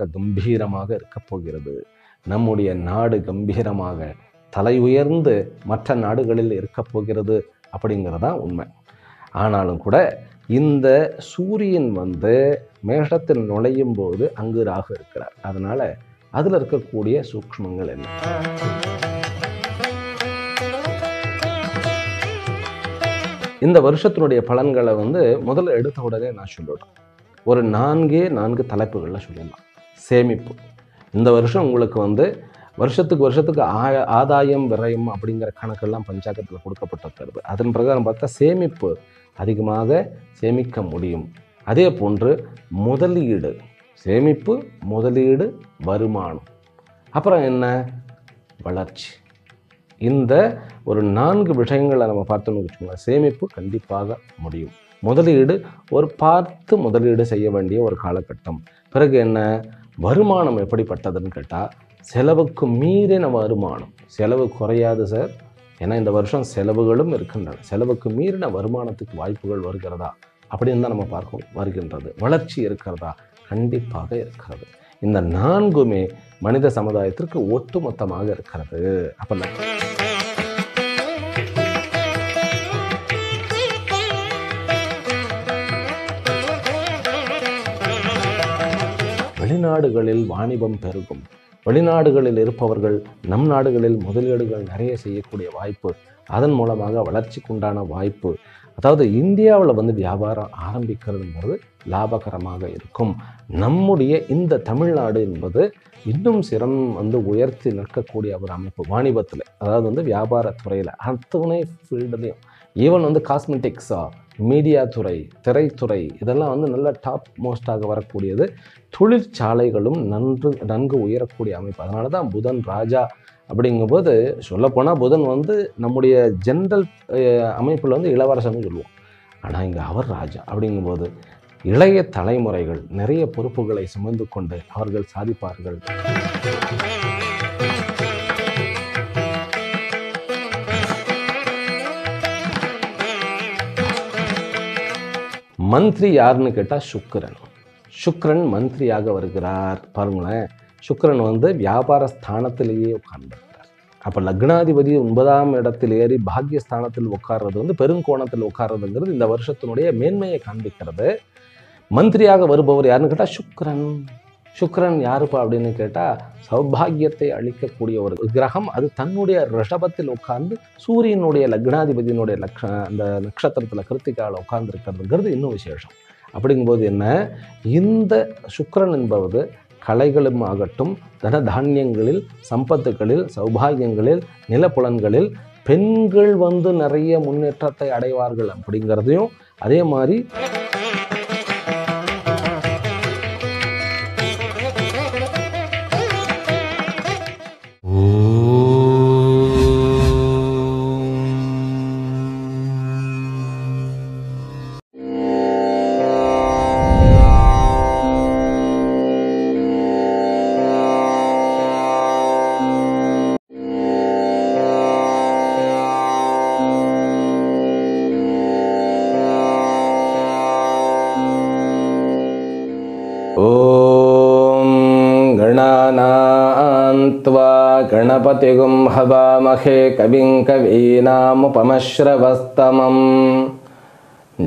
பார்க்க கம்பீரமாக இருக்கப் போகிறது நம்முடைய நாடு கம்பீரமாக தலை உயர்ந்து மற்ற நாடுகளில் இருக்கப் போகிறது அப்படிங்கிறது உண்மை ஆனாலும் கூட இந்த சூரியன் வந்து மேஷத்தில் நுழையும் போது அங்கு ராகு இருக்கிறார் அதனால அதில் இருக்கக்கூடிய சூக்மங்கள் என்ன இந்த வருஷத்தினுடைய பலன்களை வந்து முதல்ல எடுத்த உடனே நான் சொல்லிடுறேன் ஒரு நான்கே நான்கு தலைப்புகளில் சொல்லிடலாம் சேமிப்பு இந்த வருஷம் உங்களுக்கு வந்து வருஷத்துக்கு வருஷத்துக்கு ஆ ஆதாயம் விரையும் அப்படிங்கிற கணக்கெல்லாம் பஞ்சாங்கத்தில் கொடுக்கப்பட்டிருக்கிறது அதன் பிரகாரம் பார்த்தா சேமிப்பு அதிகமாக சேமிக்க முடியும் அதே போன்று முதலீடு சேமிப்பு முதலீடு வருமானம் அப்புறம் என்ன வளர்ச்சி இந்த ஒரு நான்கு விஷயங்களை நம்ம பார்த்தோம்னு வச்சுக்கோங்க சேமிப்பு கண்டிப்பாக முடியும் முதலீடு ஒரு பார்த்து முதலீடு செய்ய வேண்டிய ஒரு காலகட்டம் பிறகு என்ன வருமானம் எப்படிப்பட்டதுன்னு கேட்டால் செலவுக்கு மீறின வருமானம் செலவு குறையாது சார் ஏன்னா இந்த வருஷம் செலவுகளும் இருக்கின்றன செலவுக்கு மீறின வருமானத்துக்கு வாய்ப்புகள் வருகிறதா அப்படின்னு தான் நம்ம பார்க்கணும் வருகின்றது வளர்ச்சி இருக்கிறதா கண்டிப்பாக இருக்கிறது இந்த நான்குமே மனித சமுதாயத்திற்கு ஒட்டுமொத்தமாக இருக்கிறது அப்போ வெளிநாடுகளில் வாணிபம் பெருகும் வெளிநாடுகளில் இருப்பவர்கள் நம் நாடுகளில் முதலீடுகள் நிறைய செய்யக்கூடிய வாய்ப்பு அதன் மூலமாக வளர்ச்சிக்குண்டான வாய்ப்பு அதாவது இந்தியாவில் வந்து வியாபாரம் ஆரம்பிக்கிறதுங்கிறது லாபகரமாக இருக்கும் நம்முடைய இந்த தமிழ்நாடு என்பது இன்னும் சிரம் வந்து உயர்த்தி நிற்கக்கூடிய ஒரு அமைப்பு வாணிபத்தில் அதாவது வந்து வியாபாரத்துறையில் அத்துணை ஃபீல்டுலையும் ஈவன் வந்து காஸ்மெட்டிக்ஸாக மீடியா துறை திரைத்துறை இதெல்லாம் வந்து நல்ல டாப் மோஸ்டாக வரக்கூடியது தொழிற்சாலைகளும் நன்று நன்கு உயரக்கூடிய அமைப்பு அதனால தான் புதன் ராஜா அப்படிங்கும்போது சொல்லப்போனால் புதன் வந்து நம்முடைய ஜென்ரல் அமைப்பில் வந்து இளவரசன்னு சொல்லுவோம் ஆனால் இங்கே அவர் ராஜா அப்படிங்கும்போது இளைய தலைமுறைகள் நிறைய பொறுப்புகளை சுமந்து கொண்டு அவர்கள் சாதிப்பார்கள் மந்திரி யாருன்னு கேட்டால் சுக்கரன் சுக்கரன் மந்திரியாக வருகிறார் பாருங்களேன் சுக்கரன் வந்து வியாபார ஸ்தானத்திலேயே உட்கார்ந்துருக்கிறார் அப்போ லக்னாதிபதி ஒன்பதாம் இடத்தில் ஏறி பாக்கியஸ்தானத்தில் உட்கார்றது வந்து பெருங்கோணத்தில் உட்கார்றதுங்கிறது இந்த வருஷத்தினுடைய மேன்மையை காண்பிக்கிறது மந்திரியாக வருபவர் யாருன்னு கேட்டால் சுக்கரன் சுக்ரன் யாருப்பா அப்படின்னு கேட்டால் சௌபாகியத்தை அளிக்கக்கூடிய ஒரு கிரகம் அது தன்னுடைய ரிஷபத்தில் உட்கார்ந்து சூரியனுடைய லக்னாதிபதியினுடைய லக்ஷ அந்த நட்சத்திரத்தில் கிருத்திகாவில் உட்கார்ந்துருக்கிறதுங்கிறது இன்னும் விசேஷம் அப்படிங்கும்போது என்ன இந்த சுக்கரன் என்பது கலைகளும் ஆகட்டும் தன தானியங்களில் சம்பத்துகளில் சௌபாகியங்களில் நிலப்புலன்களில் பெண்கள் வந்து நிறைய முன்னேற்றத்தை அடைவார்கள் அப்படிங்கிறதையும் அதே மாதிரி हवामहे कविं कवीनामुपमश्रवस्तमम्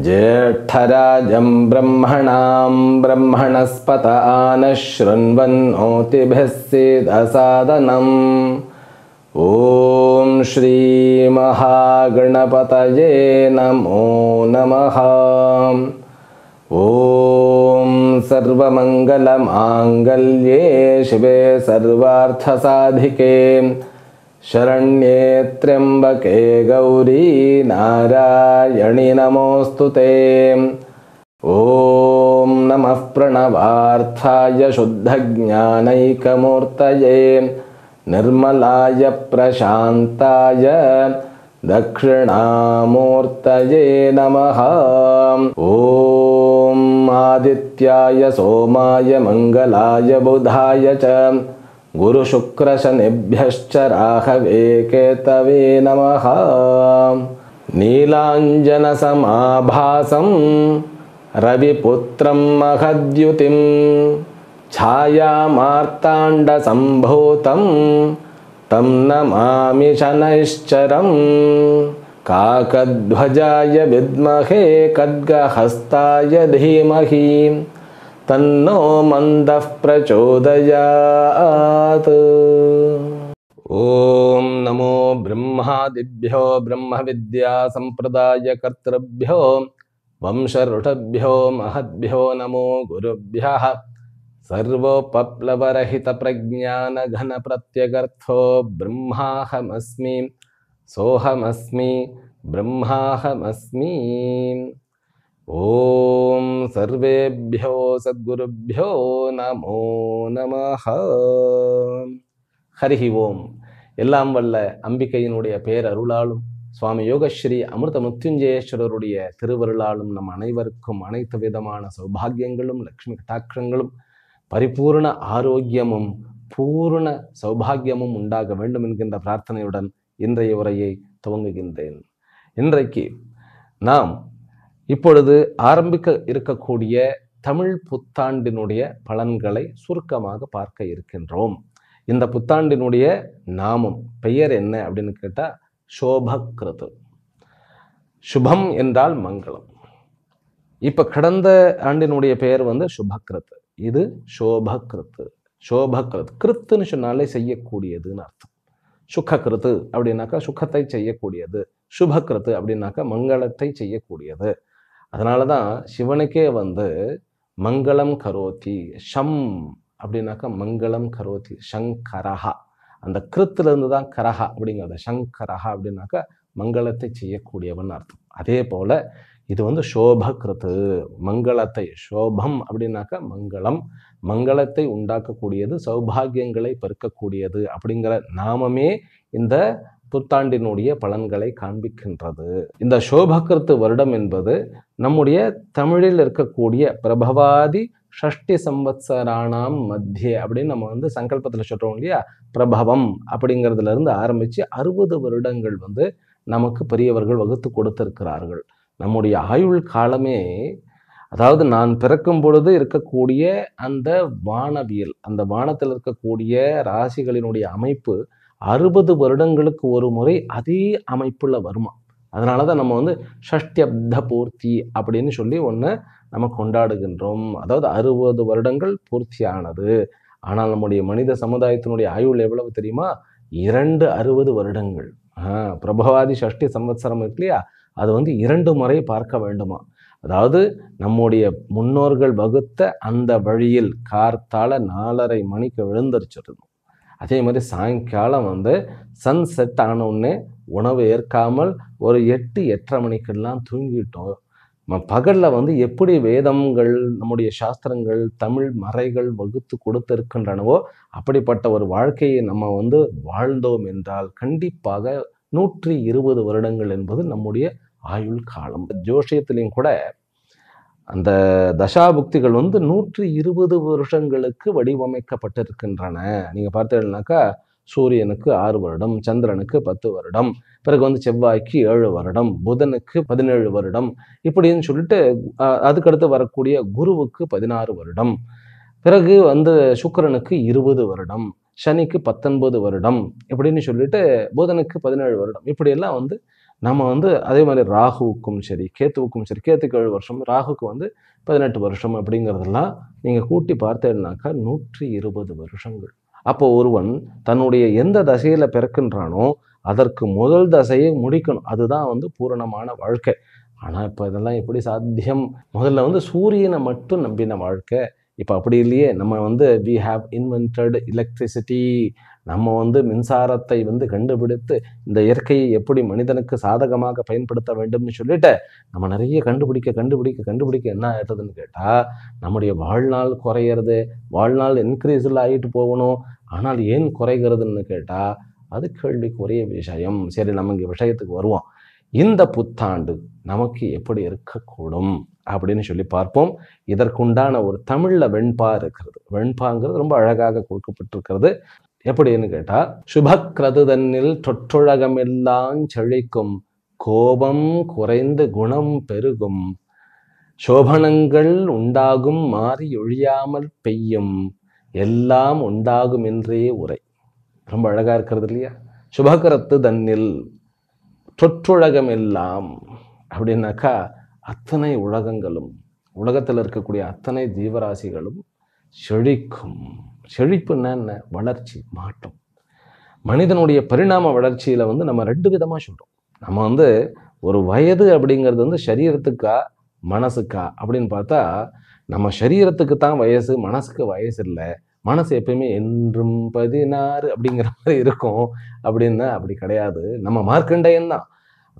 ज्येष्ठराजं ब्रह्मणां ब्रह्मणस्पत सीदसादनम् ॐ श्री महागणपतये नमो नमः सर्वमङ्गलमाङ्गल्ये शिवे सर्वार्थसाधिके शरण्ये त्र्यम्बके गौरी नारायणि नमोऽस्तु ते ॐ नमः प्रणवार्थाय शुद्धज्ञानैकमूर्तये निर्मलाय प्रशान्ताय दक्षिणामूर्तये नमः आदित्याय सोमाय मङ्गलाय बुधाय च राहवे केतवे नमः नीलाञ्जनसमाभासं रविपुत्रं महद्युतिं छायामार्ताण्डसम्भूतं तं नमामि शनैश्चरम् काकध्वजाय विद्महे कद्गहस्ताय धीमहि तन्नो मन्दः प्रचोदयात् ॐ नमो ब्रह्मादिभ्यो ब्रह्मविद्यासम्प्रदायकर्तृभ्यो वंशरुढभ्यो महद्भ्यो नमो गुरुभ्यः सर्वोपप्लवरहितप्रज्ञानघनप्रत्यगर्थो ब्रह्माहमस्मि சோஹமஸ்மி பிரம்மாஹமஸ்மி ஓம் சர்வேபியோ சத்குருபியோ நமோ நம ஹரிஹி ஓம் எல்லாம் வல்ல அம்பிக்கையினுடைய பேர் அருளாலும் சுவாமி யோகஸ்ரீ அமிர்த முத்துஞ்சயேஸ்வரருடைய திருவருளாலும் நம் அனைவருக்கும் அனைத்து விதமான சௌபாகியங்களும் லக்ஷ்மி கட்டாட்சங்களும் பரிபூர்ண ஆரோக்கியமும் பூர்ண சௌபாகியமும் உண்டாக வேண்டும் என்கின்ற பிரார்த்தனையுடன் இன்றைய உரையை துவங்குகின்றேன் இன்றைக்கு நாம் இப்பொழுது ஆரம்பிக்க இருக்கக்கூடிய தமிழ் புத்தாண்டினுடைய பலன்களை சுருக்கமாக பார்க்க இருக்கின்றோம் இந்த புத்தாண்டினுடைய நாமம் பெயர் என்ன அப்படின்னு கேட்டால் சோபக்ரது சுபம் என்றால் மங்களம் இப்போ கடந்த ஆண்டினுடைய பெயர் வந்து கிருத்து இது சோபக்ரத்து கிருத் கிருத்துன்னு சொன்னாலே செய்யக்கூடியதுன்னு அர்த்தம் சுகக்கிருத்து அப்படின்னாக்கா சுகத்தை செய்யக்கூடியது சுபக்கிருத்து அப்படின்னாக்கா மங்களத்தை செய்யக்கூடியது அதனால தான் சிவனுக்கே வந்து மங்களம் கரோத்தி ஷம் அப்படின்னாக்கா மங்களம் கரோத்தி ஷங்கரஹா அந்த கிருத்துலேருந்து தான் கரஹா அப்படிங்கிறத சங்கரஹா அப்படின்னாக்கா மங்களத்தை செய்யக்கூடியவன் அர்த்தம் அதே போல் இது வந்து சோபகிருத்து மங்களத்தை சோபம் அப்படின்னாக்கா மங்களம் மங்களத்தை உண்டாக்கக்கூடியது சௌபாகியங்களை பெருக்கக்கூடியது அப்படிங்கிற நாமமே இந்த புத்தாண்டினுடைய பலன்களை காண்பிக்கின்றது இந்த சோபகிருத்து வருடம் என்பது நம்முடைய தமிழில் இருக்கக்கூடிய பிரபவாதி ஷஷ்டி சம்பத்சராணாம் மத்திய அப்படின்னு நம்ம வந்து சங்கல்பத்தில் சொல்கிறோம் இல்லையா பிரபவம் அப்படிங்கிறதுலேருந்து ஆரம்பித்து அறுபது வருடங்கள் வந்து நமக்கு பெரியவர்கள் வகுத்து கொடுத்திருக்கிறார்கள் நம்முடைய ஆயுள் காலமே அதாவது நான் பிறக்கும் பொழுது இருக்கக்கூடிய அந்த வானவியல் அந்த வானத்தில் இருக்கக்கூடிய ராசிகளினுடைய அமைப்பு அறுபது வருடங்களுக்கு ஒரு முறை அதே அமைப்பில் வருமா அதனால தான் நம்ம வந்து ஷஷ்டியப்த பூர்த்தி அப்படின்னு சொல்லி ஒன்று நம்ம கொண்டாடுகின்றோம் அதாவது அறுபது வருடங்கள் பூர்த்தியானது ஆனால் நம்முடைய மனித சமுதாயத்தினுடைய ஆயுள் எவ்வளவு தெரியுமா இரண்டு அறுபது வருடங்கள் பிரபவாதி ஷஷ்டி சம்வத்சரம் இருக்கு இல்லையா அது வந்து இரண்டு முறை பார்க்க வேண்டுமா அதாவது நம்முடைய முன்னோர்கள் வகுத்த அந்த வழியில் கார்த்தால நாலரை மணிக்கு விழுந்தரிச்சிருந்தோம் அதே மாதிரி சாயங்காலம் வந்து சன் செட் ஆனவுடனே உணவு ஏற்காமல் ஒரு எட்டு எட்டரை மணிக்கெல்லாம் தூங்கிட்டோம் பகலில் வந்து எப்படி வேதங்கள் நம்முடைய சாஸ்திரங்கள் தமிழ் மறைகள் வகுத்து கொடுத்திருக்கின்றனவோ அப்படிப்பட்ட ஒரு வாழ்க்கையை நம்ம வந்து வாழ்ந்தோம் என்றால் கண்டிப்பாக நூற்றி இருபது வருடங்கள் என்பது நம்முடைய ஆயுள் காலம் ஜோஷியத்திலையும் கூட அந்த தசாபுக்திகள் வந்து நூற்றி இருபது வருஷங்களுக்கு வடிவமைக்கப்பட்டிருக்கின்றன நீங்கள் பார்த்தீங்கன்னாக்கா சூரியனுக்கு ஆறு வருடம் சந்திரனுக்கு பத்து வருடம் பிறகு வந்து செவ்வாய்க்கு ஏழு வருடம் புதனுக்கு பதினேழு வருடம் இப்படின்னு சொல்லிட்டு அதுக்கடுத்து வரக்கூடிய குருவுக்கு பதினாறு வருடம் பிறகு வந்து சுக்கரனுக்கு இருபது வருடம் சனிக்கு பத்தொன்பது வருடம் இப்படின்னு சொல்லிட்டு புதனுக்கு பதினேழு வருடம் இப்படியெல்லாம் வந்து நம்ம வந்து அதே மாதிரி ராகுவுக்கும் சரி கேத்துவுக்கும் சரி கேத்துக்கு ஏழு வருஷம் ராகுக்கு வந்து பதினெட்டு வருஷம் அப்படிங்கிறதெல்லாம் நீங்கள் கூட்டி பார்த்தேன்னாக்கா நூற்றி இருபது வருஷங்கள் அப்போ ஒருவன் தன்னுடைய எந்த தசையில் பிறக்கின்றானோ அதற்கு முதல் தசையை முடிக்கணும் அதுதான் வந்து பூரணமான வாழ்க்கை ஆனால் இப்போ இதெல்லாம் எப்படி சாத்தியம் முதல்ல வந்து சூரியனை மட்டும் நம்பின வாழ்க்கை இப்போ அப்படி இல்லையே நம்ம வந்து வி ஹாவ் இன்வென்டட் எலக்ட்ரிசிட்டி நம்ம வந்து மின்சாரத்தை வந்து கண்டுபிடித்து இந்த இயற்கையை எப்படி மனிதனுக்கு சாதகமாக பயன்படுத்த வேண்டும்னு சொல்லிட்டு நம்ம நிறைய கண்டுபிடிக்க கண்டுபிடிக்க கண்டுபிடிக்க என்ன ஆகிட்டதுன்னு கேட்டால் நம்முடைய வாழ்நாள் குறையிறது வாழ்நாள் இன்க்ரீஸில் ஆகிட்டு போகணும் ஆனால் ஏன் குறைகிறதுன்னு கேட்டால் அது கேள்விக்குரிய விஷயம் சரி நம்ம இங்கே விஷயத்துக்கு வருவோம் இந்த புத்தாண்டு நமக்கு எப்படி இருக்கக்கூடும் அப்படின்னு சொல்லி பார்ப்போம் இதற்குண்டான ஒரு தமிழில் வெண்பா இருக்கிறது வெண்பாங்கிறது ரொம்ப அழகாக கொடுக்கப்பட்டிருக்கிறது எப்படின்னு கேட்டால் சுபக்ரதுதன்னில் தொற்றுழகமெல்லாம் செழிக்கும் கோபம் குறைந்து குணம் பெருகும் சோபனங்கள் உண்டாகும் மாறி ஒழியாமல் பெய்யும் எல்லாம் உண்டாகும் என்றே உரை ரொம்ப அழகாக இருக்கிறது இல்லையா சுபகரத்து தன்னில் தொற்றுழகம் எல்லாம் அப்படின்னாக்கா அத்தனை உலகங்களும் உலகத்தில் இருக்கக்கூடிய அத்தனை ஜீவராசிகளும் செழிக்கும் செழிப்புன்னா என்ன வளர்ச்சி மாற்றம் மனிதனுடைய பரிணாம வளர்ச்சியில் வந்து நம்ம ரெண்டு விதமாக சொல்கிறோம் நம்ம வந்து ஒரு வயது அப்படிங்கிறது வந்து சரீரத்துக்கா மனசுக்கா அப்படின்னு பார்த்தா நம்ம சரீரத்துக்கு தான் வயசு மனசுக்கு வயசு இல்லை மனசு எப்பயுமே என்றும் பதினாறு அப்படிங்கிற மாதிரி இருக்கும் அப்படின்னா அப்படி கிடையாது நம்ம மார்க்கண்டையன் தான்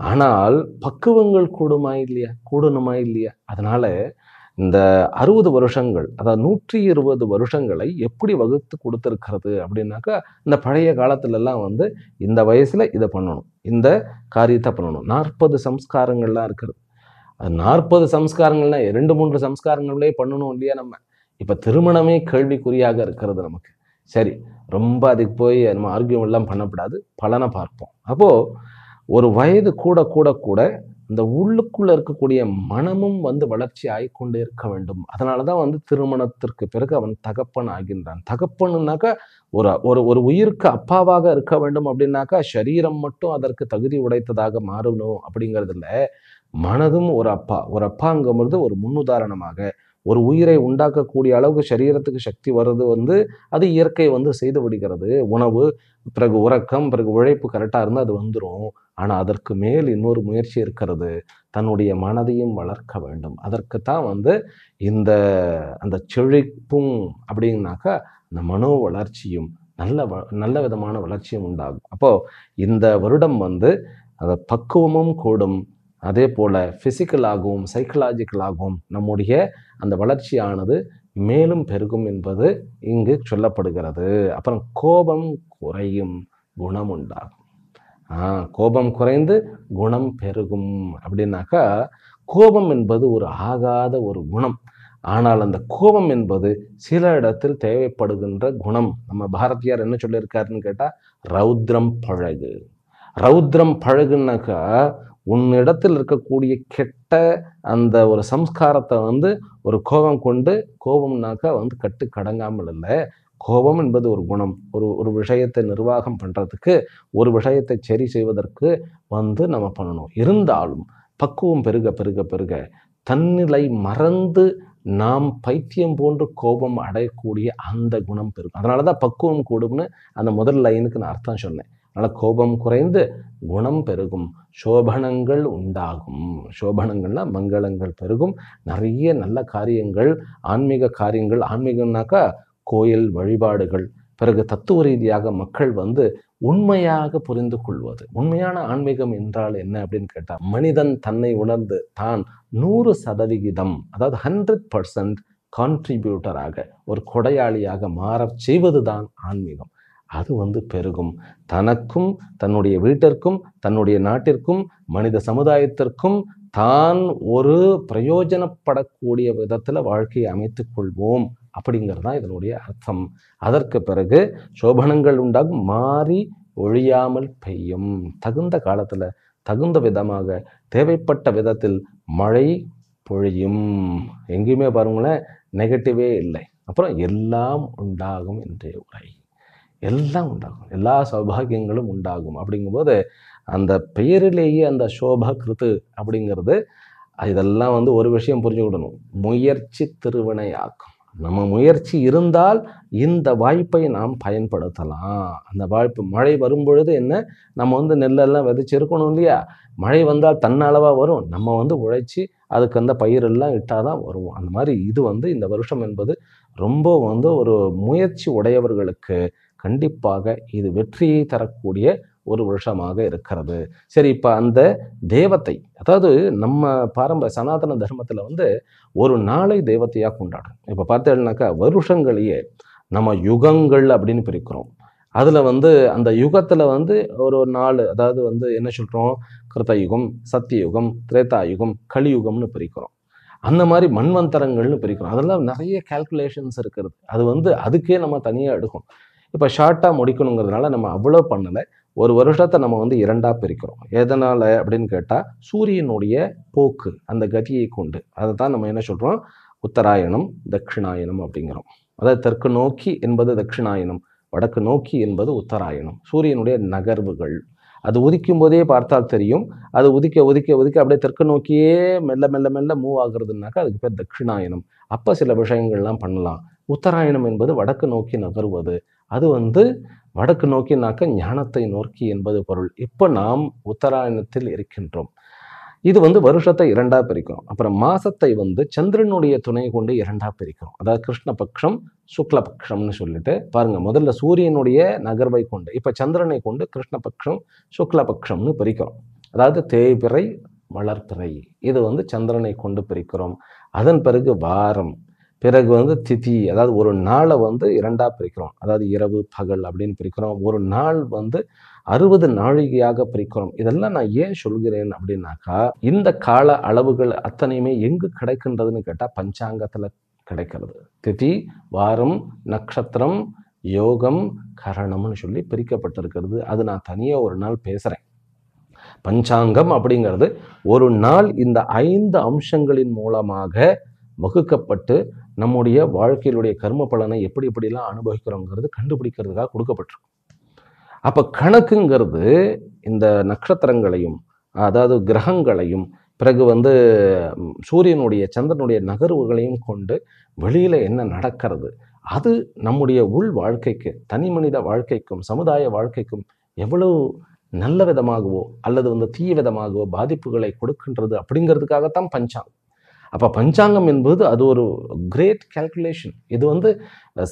ஆனால் பக்குவங்கள் கூடுமா இல்லையா கூடணுமா இல்லையா அதனால் இந்த அறுபது வருஷங்கள் அதாவது நூற்றி இருபது வருஷங்களை எப்படி வகுத்து கொடுத்துருக்கிறது அப்படின்னாக்கா இந்த பழைய காலத்துலலாம் வந்து இந்த வயசில் இதை பண்ணணும் இந்த காரியத்தை பண்ணணும் நாற்பது சம்ஸ்காரங்கள்லாம் இருக்கிறது அது நாற்பது சம்ஸ்காரங்கள்னால் ரெண்டு மூன்று சம்ஸ்காரங்களே பண்ணணும் இல்லையா நம்ம இப்போ திருமணமே கேள்விக்குறியாக இருக்கிறது நமக்கு சரி ரொம்ப அதுக்கு போய் நம்ம ஆரோக்கியம் எல்லாம் பண்ணக்கூடாது பலனை பார்ப்போம் அப்போது ஒரு வயது கூட கூட கூட இந்த உள்ளுக்குள்ளே இருக்கக்கூடிய மனமும் வந்து வளர்ச்சி கொண்டு இருக்க வேண்டும் அதனால தான் வந்து திருமணத்திற்கு பிறகு அவன் தகப்பன் ஆகின்றான் தகப்பனுனாக்கா ஒரு ஒரு ஒரு உயிருக்கு அப்பாவாக இருக்க வேண்டும் அப்படின்னாக்கா சரீரம் மட்டும் அதற்கு தகுதி உடைத்ததாக மாறணும் அப்படிங்கிறதுல மனதும் ஒரு அப்பா ஒரு அப்பாங்கிறது ஒரு முன்னுதாரணமாக ஒரு உயிரை உண்டாக்கக்கூடிய அளவுக்கு சரீரத்துக்கு சக்தி வர்றது வந்து அது இயற்கை வந்து செய்து விடுகிறது உணவு பிறகு உறக்கம் பிறகு உழைப்பு கரெக்டாக இருந்தால் அது வந்துடும் ஆனால் அதற்கு மேல் இன்னொரு முயற்சி இருக்கிறது தன்னுடைய மனதையும் வளர்க்க வேண்டும் அதற்கு தான் வந்து இந்த அந்த செழிப்பும் அப்படின்னாக்கா இந்த மனோ வளர்ச்சியும் நல்ல நல்ல விதமான வளர்ச்சியும் உண்டாகும் அப்போது இந்த வருடம் வந்து அந்த பக்குவமும் கூடும் அதே போல் ஃபிசிக்கலாகவும் சைக்கலாஜிக்கலாகவும் நம்முடைய அந்த வளர்ச்சியானது மேலும் பெருகும் என்பது இங்கு சொல்லப்படுகிறது அப்புறம் கோபம் குறையும் குணம் உண்டாகும் கோபம் குறைந்து குணம் பெருகும் அப்படின்னாக்கா கோபம் என்பது ஒரு ஆகாத ஒரு குணம் ஆனால் அந்த கோபம் என்பது சில இடத்தில் தேவைப்படுகின்ற குணம் நம்ம பாரதியார் என்ன சொல்லியிருக்காருன்னு கேட்டால் ரௌத்ரம் பழகு ரௌத்ரம் பழகுனாக்கா உன்னிடத்தில் இருக்கக்கூடிய கெட்ட அந்த ஒரு சம்ஸ்காரத்தை வந்து ஒரு கோபம் கொண்டு கோபம்னாக்கா வந்து கட்டு கடங்காமல் இல்லை கோபம் என்பது ஒரு குணம் ஒரு ஒரு விஷயத்தை நிர்வாகம் பண்ணுறதுக்கு ஒரு விஷயத்தை சரி செய்வதற்கு வந்து நம்ம பண்ணணும் இருந்தாலும் பக்குவம் பெருக பெருக பெருக தன்னிலை மறந்து நாம் பைத்தியம் போன்று கோபம் அடையக்கூடிய அந்த குணம் பெருகும் அதனால தான் பக்குவம் கூடும்னு அந்த முதல் லைனுக்கு நான் அர்த்தம் சொன்னேன் அதனால் கோபம் குறைந்து குணம் பெருகும் சோபனங்கள் உண்டாகும் சோபனங்கள்னால் மங்களங்கள் பெருகும் நிறைய நல்ல காரியங்கள் ஆன்மீக காரியங்கள் ஆன்மீகம்னாக்கா கோயில் வழிபாடுகள் பிறகு தத்துவ ரீதியாக மக்கள் வந்து உண்மையாக புரிந்து கொள்வது உண்மையான ஆன்மீகம் என்றால் என்ன அப்படின்னு கேட்டால் மனிதன் தன்னை உணர்ந்து தான் நூறு சதவிகிதம் அதாவது ஹண்ட்ரட் பர்சன்ட் கான்ட்ரிபியூட்டராக ஒரு கொடையாளியாக மாறச் செய்வதுதான் ஆன்மீகம் அது வந்து பெருகும் தனக்கும் தன்னுடைய வீட்டிற்கும் தன்னுடைய நாட்டிற்கும் மனித சமுதாயத்திற்கும் தான் ஒரு பிரயோஜனப்படக்கூடிய விதத்தில் வாழ்க்கையை அமைத்துக் கொள்வோம் அப்படிங்கிறது தான் இதனுடைய அர்த்தம் அதற்கு பிறகு சோபனங்கள் உண்டாகும் மாறி ஒழியாமல் பெய்யும் தகுந்த காலத்தில் தகுந்த விதமாக தேவைப்பட்ட விதத்தில் மழை பொழியும் எங்கேயுமே பாருங்களேன் நெகட்டிவே இல்லை அப்புறம் எல்லாம் உண்டாகும் என்றே உரை எல்லாம் உண்டாகும் எல்லா சௌபாகியங்களும் உண்டாகும் அப்படிங்கும்போது அந்த பெயரிலேயே அந்த சோபா கிருத்து அப்படிங்கிறது இதெல்லாம் வந்து ஒரு விஷயம் புரிஞ்சுக்கிடணும் முயற்சி திருவினையாக்கும் நம்ம முயற்சி இருந்தால் இந்த வாய்ப்பை நாம் பயன்படுத்தலாம் அந்த வாய்ப்பு மழை வரும்பொழுது என்ன நம்ம வந்து நெல்லெல்லாம் விதைச்சிருக்கணும் இல்லையா மழை வந்தால் தன்னளவாக வரும் நம்ம வந்து உழைச்சி அதுக்கு அந்த பயிரெல்லாம் இட்டால் தான் வருவோம் அந்த மாதிரி இது வந்து இந்த வருஷம் என்பது ரொம்ப வந்து ஒரு முயற்சி உடையவர்களுக்கு கண்டிப்பாக இது வெற்றியை தரக்கூடிய ஒரு வருஷமாக இருக்கிறது சரி இப்போ அந்த தேவத்தை அதாவது நம்ம பாரம்பரிய சனாதன தர்மத்தில் வந்து ஒரு நாளை தேவத்தையாக கொண்டாடும் இப்போ பார்த்தேன்னாக்கா வருஷங்களையே நம்ம யுகங்கள் அப்படின்னு பிரிக்கிறோம் அதில் வந்து அந்த யுகத்தில் வந்து ஒரு நாலு அதாவது வந்து என்ன சொல்கிறோம் கிருத்தயுகம் சத்தியுகம் திரேதாயுகம் கலியுகம்னு பிரிக்கிறோம் அந்த மாதிரி மண்வந்தரங்கள்னு பிரிக்கிறோம் அதெல்லாம் நிறைய கால்குலேஷன்ஸ் இருக்கிறது அது வந்து அதுக்கே நம்ம தனியாக எடுக்கும் இப்போ ஷார்ட்டாக முடிக்கணுங்கிறதுனால நம்ம அவ்வளோ பண்ணலை ஒரு வருஷத்தை நம்ம வந்து இரண்டாக பிரிக்கிறோம் எதனால் அப்படின்னு கேட்டால் சூரியனுடைய போக்கு அந்த கதியை கொண்டு அதை தான் நம்ம என்ன சொல்கிறோம் உத்தராயணம் தட்சிணாயணம் அப்படிங்கிறோம் அதாவது தெற்கு நோக்கி என்பது தட்சிணாயணம் வடக்கு நோக்கி என்பது உத்தராயணம் சூரியனுடைய நகர்வுகள் அது உதிக்கும் போதே பார்த்தால் தெரியும் அது உதிக்க உதிக்க உதிக்க அப்படியே தெற்கு நோக்கியே மெல்ல மெல்ல மெல்ல மூவ் ஆகுறதுனாக்கா அதுக்கு பேர் தட்சிணாயணம் அப்போ சில விஷயங்கள்லாம் பண்ணலாம் உத்தராயணம் என்பது வடக்கு நோக்கி நகர்வது அது வந்து வடக்கு நோக்கினாக்க ஞானத்தை நோக்கி என்பது பொருள் இப்போ நாம் உத்தராயணத்தில் இருக்கின்றோம் இது வந்து வருஷத்தை இரண்டாக பிரிக்கும் அப்புறம் மாசத்தை வந்து சந்திரனுடைய துணை கொண்டு இரண்டாக பிரிக்கும் அதாவது கிருஷ்ணபக்ஷம் சுக்லபக்ஷம்னு சொல்லிட்டு பாருங்க முதல்ல சூரியனுடைய நகர்வை கொண்டு இப்போ சந்திரனை கொண்டு கிருஷ்ணபக்ஷம் சுக்லபக்ஷம்னு பிரிக்கிறோம் அதாவது தேய்பிறை வளர்ப்பிறை இது வந்து சந்திரனை கொண்டு பிரிக்கிறோம் அதன் பிறகு வாரம் பிறகு வந்து திதி அதாவது ஒரு நாளை வந்து இரண்டாக பிரிக்கிறோம் அதாவது இரவு பகல் அப்படின்னு பிரிக்கிறோம் ஒரு நாள் வந்து அறுபது நாழிகையாக பிரிக்கிறோம் இதெல்லாம் நான் ஏன் சொல்கிறேன் அப்படின்னாக்கா இந்த கால அளவுகள் அத்தனையுமே எங்கு கிடைக்கின்றதுன்னு கேட்டால் பஞ்சாங்கத்தில் கிடைக்கிறது திதி வாரம் நட்சத்திரம் யோகம் கரணம்னு சொல்லி பிரிக்கப்பட்டிருக்கிறது அது நான் தனியாக ஒரு நாள் பேசுகிறேன் பஞ்சாங்கம் அப்படிங்கிறது ஒரு நாள் இந்த ஐந்து அம்சங்களின் மூலமாக வகுக்கப்பட்டு நம்முடைய வாழ்க்கையிலுடைய கர்ம பலனை எப்படி எப்படிலாம் அனுபவிக்கிறோங்கிறது கண்டுபிடிக்கிறதுக்காக கொடுக்கப்பட்டிருக்கும் அப்போ கணக்குங்கிறது இந்த நட்சத்திரங்களையும் அதாவது கிரகங்களையும் பிறகு வந்து சூரியனுடைய சந்திரனுடைய நகர்வுகளையும் கொண்டு வெளியில் என்ன நடக்கிறது அது நம்முடைய உள் வாழ்க்கைக்கு தனி மனித வாழ்க்கைக்கும் சமுதாய வாழ்க்கைக்கும் எவ்வளவு நல்ல விதமாகவோ அல்லது வந்து தீய விதமாகவோ பாதிப்புகளை கொடுக்கின்றது அப்படிங்கிறதுக்காகத்தான் பஞ்சாங்கம் அப்போ பஞ்சாங்கம் என்பது அது ஒரு கிரேட் கேல்குலேஷன் இது வந்து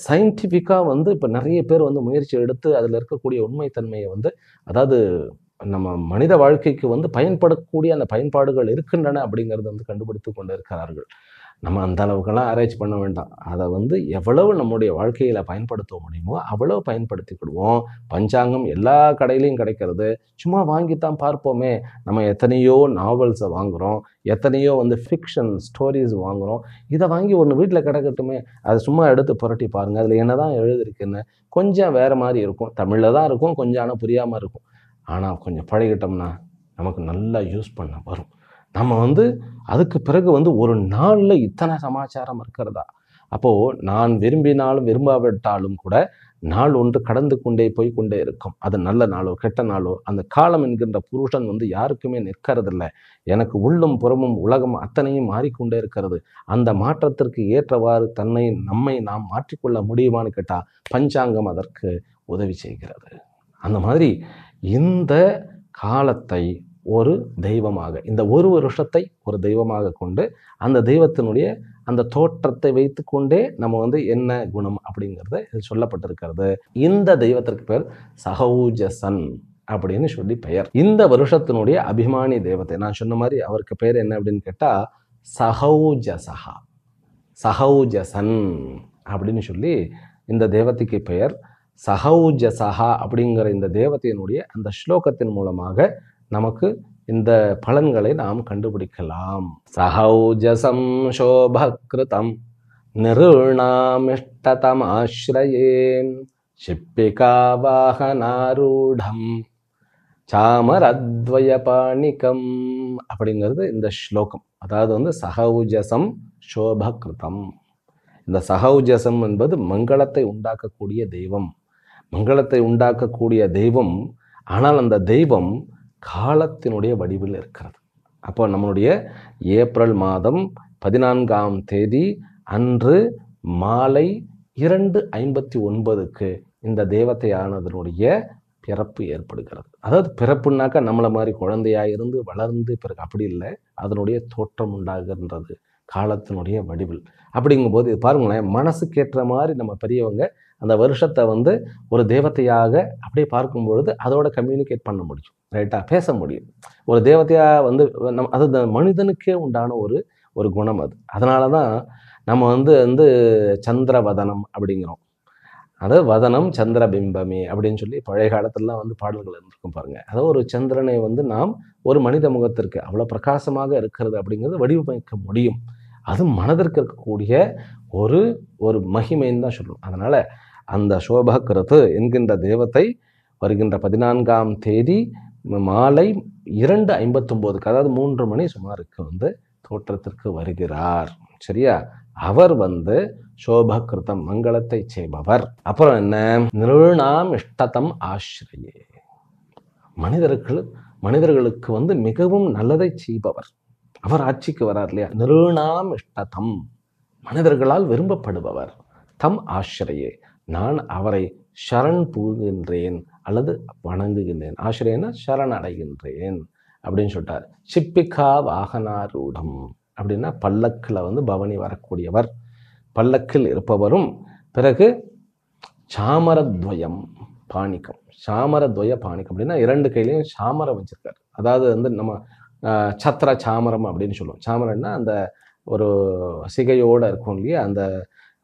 சயின்டிஃபிக்காக வந்து இப்போ நிறைய பேர் வந்து முயற்சி எடுத்து அதில் இருக்கக்கூடிய உண்மைத்தன்மையை வந்து அதாவது நம்ம மனித வாழ்க்கைக்கு வந்து பயன்படக்கூடிய அந்த பயன்பாடுகள் இருக்கின்றன அப்படிங்கிறத வந்து கண்டுபிடித்து கொண்டு இருக்கிறார்கள் நம்ம அந்த அளவுக்கெல்லாம் ஆராய்ச்சி பண்ண வேண்டாம் அதை வந்து எவ்வளவு நம்முடைய வாழ்க்கையில் பயன்படுத்த முடியுமோ அவ்வளோ பயன்படுத்திக்கிடுவோம் பஞ்சாங்கம் எல்லா கடையிலையும் கிடைக்கிறது சும்மா வாங்கித்தான் பார்ப்போமே நம்ம எத்தனையோ நாவல்ஸை வாங்குகிறோம் எத்தனையோ வந்து ஃபிக்ஷன் ஸ்டோரிஸ் வாங்குகிறோம் இதை வாங்கி ஒன்று வீட்டில் கிடக்கட்டுமே அதை சும்மா எடுத்து புரட்டி பாருங்கள் அதில் என்ன தான் எழுதிருக்குன்னு கொஞ்சம் வேறு மாதிரி இருக்கும் தமிழில் தான் இருக்கும் கொஞ்சம் ஆனால் புரியாமல் இருக்கும் ஆனால் கொஞ்சம் பழகிட்டோம்னா நமக்கு நல்லா யூஸ் பண்ண வரும் நம்ம வந்து அதுக்கு பிறகு வந்து ஒரு நாளில் இத்தனை சமாச்சாரம் இருக்கிறதா அப்போது நான் விரும்பினாலும் விரும்பாவிட்டாலும் கூட நாள் ஒன்று கடந்து கொண்டே போய் கொண்டே இருக்கும் அது நல்ல நாளோ கெட்ட நாளோ அந்த காலம் என்கின்ற புருஷன் வந்து யாருக்குமே நிற்கிறதில்ல எனக்கு உள்ளும் புறமும் உலகம் அத்தனையும் மாறிக்கொண்டே இருக்கிறது அந்த மாற்றத்திற்கு ஏற்றவாறு தன்னை நம்மை நாம் மாற்றிக்கொள்ள முடியுமான்னு கேட்டால் பஞ்சாங்கம் அதற்கு உதவி செய்கிறது அந்த மாதிரி இந்த காலத்தை ஒரு தெய்வமாக இந்த ஒரு வருஷத்தை ஒரு தெய்வமாக கொண்டு அந்த தெய்வத்தினுடைய அந்த தோற்றத்தை வைத்து கொண்டே நம்ம வந்து என்ன குணம் அப்படிங்கிறத இது சொல்லப்பட்டிருக்கிறது இந்த தெய்வத்திற்கு பேர் சகௌஜசன் அப்படின்னு சொல்லி பெயர் இந்த வருஷத்தினுடைய அபிமானி தேவத்தை நான் சொன்ன மாதிரி அவருக்கு பெயர் என்ன அப்படின்னு கேட்டால் சகௌஜசகா சகௌஜசன் அப்படின்னு சொல்லி இந்த தெய்வத்துக்கு பெயர் சகௌஜசகா அப்படிங்கிற இந்த தேவதையினுடைய அந்த ஸ்லோகத்தின் மூலமாக நமக்கு இந்த பலன்களை நாம் கண்டுபிடிக்கலாம் சகௌஜசம் சோபகிருதம் ஆசிரயேன் சிப்பிகா வாகனாரூடம் சாமரத்வயபாணிகம் அப்படிங்கிறது இந்த ஸ்லோகம் அதாவது வந்து சகௌஜசம் சோபகிருதம் இந்த சகௌஜசம் என்பது மங்களத்தை உண்டாக்கக்கூடிய தெய்வம் மங்களத்தை உண்டாக்கக்கூடிய தெய்வம் ஆனால் அந்த தெய்வம் காலத்தினுடைய வடிவில் இருக்கிறது அப்போ நம்மளுடைய ஏப்ரல் மாதம் பதினான்காம் தேதி அன்று மாலை இரண்டு ஐம்பத்தி ஒன்பதுக்கு இந்த தேவதையானதனுடைய பிறப்பு ஏற்படுகிறது அதாவது பிறப்புனாக்கா நம்மளை மாதிரி குழந்தையாக இருந்து வளர்ந்து பிறகு அப்படி இல்லை அதனுடைய தோற்றம் உண்டாகின்றது காலத்தினுடைய வடிவில் அப்படிங்கும்போது இது பாருங்களேன் மனசுக்கேற்ற மாதிரி நம்ம பெரியவங்க அந்த வருஷத்தை வந்து ஒரு தேவத்தையாக அப்படியே பார்க்கும்பொழுது அதோட கம்யூனிகேட் பண்ண முடியும் ரைட்டாக பேச முடியும் ஒரு தேவதையாக வந்து நம் அது மனிதனுக்கே உண்டான ஒரு ஒரு குணம் அது அதனால தான் நம்ம வந்து வந்து சந்திரவதனம் அப்படிங்கிறோம் அது வதனம் பிம்பமே அப்படின்னு சொல்லி பழைய காலத்திலலாம் வந்து பாடல்கள் இருந்திருக்கும் பாருங்கள் அதாவது ஒரு சந்திரனை வந்து நாம் ஒரு மனித முகத்திற்கு அவ்வளோ பிரகாசமாக இருக்கிறது அப்படிங்கிறது வடிவமைக்க முடியும் அது மனதிற்கு இருக்கக்கூடிய ஒரு ஒரு மகிமைன்னு தான் சொல்லும் அதனால் அந்த சோபகிரத்து என்கின்ற தெய்வத்தை வருகின்ற பதினான்காம் தேதி மாலை இரண்டு ஐம்பத்தொம்போதுக்கு அதாவது மூன்று மணி சுமாருக்கு வந்து தோற்றத்திற்கு வருகிறார் சரியா அவர் வந்து சோபகிருத்தம் மங்களத்தை செய்பவர் அப்புறம் என்ன நிருணாம் இஷ்டதம் ஆசிரியே மனிதர்கள் மனிதர்களுக்கு வந்து மிகவும் நல்லதை செய்பவர் அவர் ஆட்சிக்கு வரார் இல்லையா நிருணாம் இஷ்டதம் மனிதர்களால் விரும்பப்படுபவர் தம் ஆசிரியே நான் அவரை ஷரண் பூகின்றேன் அல்லது வணங்குகின்றேன் ஆசிரியனா சரணடைகின்றேன் அப்படின்னு சொல்லிட்டார் சிப்பிகா வாகனாரூடம் அப்படின்னா பல்லக்கில் வந்து பவனி வரக்கூடியவர் பல்லக்கில் இருப்பவரும் பிறகு சாமரத்வயம் பாணிக்கம் சாமரத்வய பாணிக்கம் அப்படின்னா இரண்டு கையிலையும் சாமரம் வச்சிருக்கார் அதாவது வந்து நம்ம சத்திர சாமரம் அப்படின்னு சொல்லுவோம் சாமரம்னா அந்த ஒரு சிகையோடு இருக்கும் இல்லையா அந்த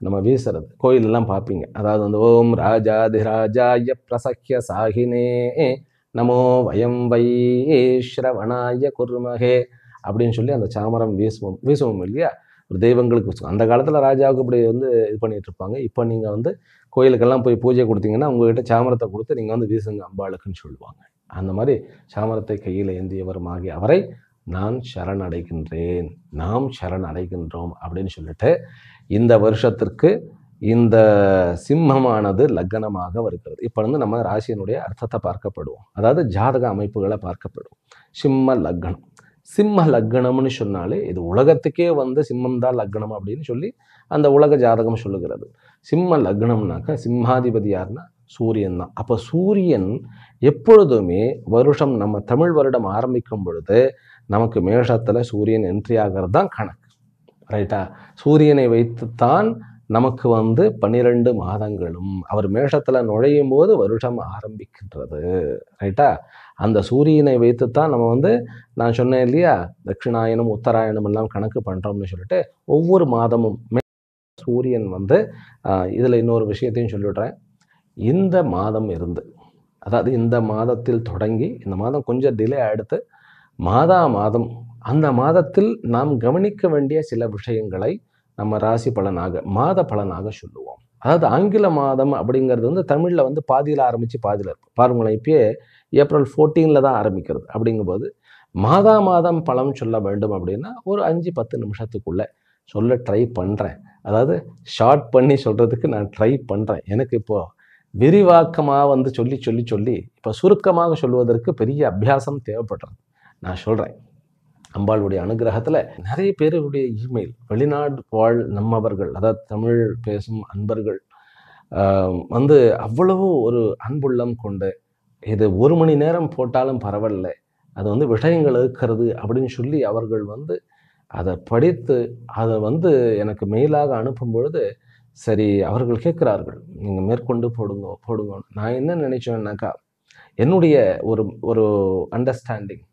நம்ம வீசுறது கோயிலெல்லாம் பார்ப்பீங்க அதாவது வந்து ஓம் ராஜாதிராஜாய பிரசக்கிய சாகினே நமோ வயம் வை ஸ்ரவணாய குருமகே அப்படின்னு சொல்லி அந்த சாமரம் வீசுவோம் வீசுவோம் இல்லையா ஒரு தெய்வங்களுக்கு அந்த காலத்தில் ராஜாவுக்கு இப்படி வந்து இது பண்ணிகிட்டு இருப்பாங்க இப்போ நீங்கள் வந்து கோயிலுக்கெல்லாம் போய் பூஜை கொடுத்தீங்கன்னா உங்ககிட்ட சாமரத்தை கொடுத்து நீங்கள் வந்து வீசுங்க அம்பாளுக்குன்னு சொல்லுவாங்க அந்த மாதிரி சாமரத்தை கையில் ஏந்தியவரும் ஆகிய அவரை நான் சரண் அடைகின்றேன் நாம் சரண் அடைகின்றோம் அப்படின்னு சொல்லிட்டு இந்த வருஷத்திற்கு இந்த சிம்மமானது லக்னமாக வருகிறது இப்போ வந்து நம்ம ராசியினுடைய அர்த்தத்தை பார்க்கப்படுவோம் அதாவது ஜாதக அமைப்புகளை பார்க்கப்படுவோம் சிம்ம லக்னம் சிம்ம லக்னம்னு சொன்னாலே இது உலகத்துக்கே வந்து சிம்மம் தான் லக்னம் அப்படின்னு சொல்லி அந்த உலக ஜாதகம் சொல்லுகிறது சிம்ம லக்னம்னாக்கா சிம்மாதிபதி யாருன்னா சூரியன் தான் அப்போ சூரியன் எப்பொழுதுமே வருஷம் நம்ம தமிழ் வருடம் ஆரம்பிக்கும் பொழுது நமக்கு மேஷத்தில் சூரியன் என்ட்ரி ஆகிறது தான் கணக்கு ரைட்டா சூரியனை வைத்துத்தான் நமக்கு வந்து பன்னிரெண்டு மாதங்களும் அவர் மேஷத்தில் நுழையும் போது வருஷம் ஆரம்பிக்கின்றது ரைட்டா அந்த சூரியனை வைத்துத்தான் நம்ம வந்து நான் சொன்னேன் இல்லையா தட்சிணாயனம் உத்தராயணம் எல்லாம் கணக்கு பண்ணுறோம்னு சொல்லிட்டு ஒவ்வொரு மாதமும் சூரியன் வந்து இதில் இன்னொரு விஷயத்தையும் சொல்லிடுறேன் இந்த மாதம் இருந்து அதாவது இந்த மாதத்தில் தொடங்கி இந்த மாதம் கொஞ்சம் டிலே ஆகிடுத்து மாதா மாதம் அந்த மாதத்தில் நாம் கவனிக்க வேண்டிய சில விஷயங்களை நம்ம ராசி பலனாக மாத பலனாக சொல்லுவோம் அதாவது ஆங்கில மாதம் அப்படிங்கிறது வந்து தமிழில் வந்து பாதியில் ஆரம்பித்து பாதியில் இருக்கும் பாருங்களேன் இப்பயே ஏப்ரல் ஃபோர்டீனில் தான் ஆரம்பிக்கிறது அப்படிங்கும்போது மாதா மாதம் பலம் சொல்ல வேண்டும் அப்படின்னா ஒரு அஞ்சு பத்து நிமிஷத்துக்குள்ளே சொல்ல ட்ரை பண்ணுறேன் அதாவது ஷார்ட் பண்ணி சொல்கிறதுக்கு நான் ட்ரை பண்ணுறேன் எனக்கு இப்போது விரிவாக்கமாக வந்து சொல்லி சொல்லி சொல்லி இப்போ சுருக்கமாக சொல்வதற்கு பெரிய அபியாசம் தேவைப்படுறது நான் சொல்கிறேன் அம்பாளுடைய அனுகிரகத்தில் நிறைய பேருடைய இமெயில் வெளிநாடு வாழ் நம்மவர்கள் அதாவது தமிழ் பேசும் அன்பர்கள் வந்து அவ்வளவு ஒரு அன்புள்ளம் கொண்டு இது ஒரு மணி நேரம் போட்டாலும் பரவாயில்ல அது வந்து விஷயங்கள் இருக்கிறது அப்படின்னு சொல்லி அவர்கள் வந்து அதை படித்து அதை வந்து எனக்கு மெயிலாக அனுப்பும் பொழுது சரி அவர்கள் கேட்குறார்கள் நீங்கள் மேற்கொண்டு போடுங்க போடுங்க நான் என்ன நினைச்சேன்னாக்கா என்னுடைய ஒரு ஒரு அண்டர்ஸ்டாண்டிங்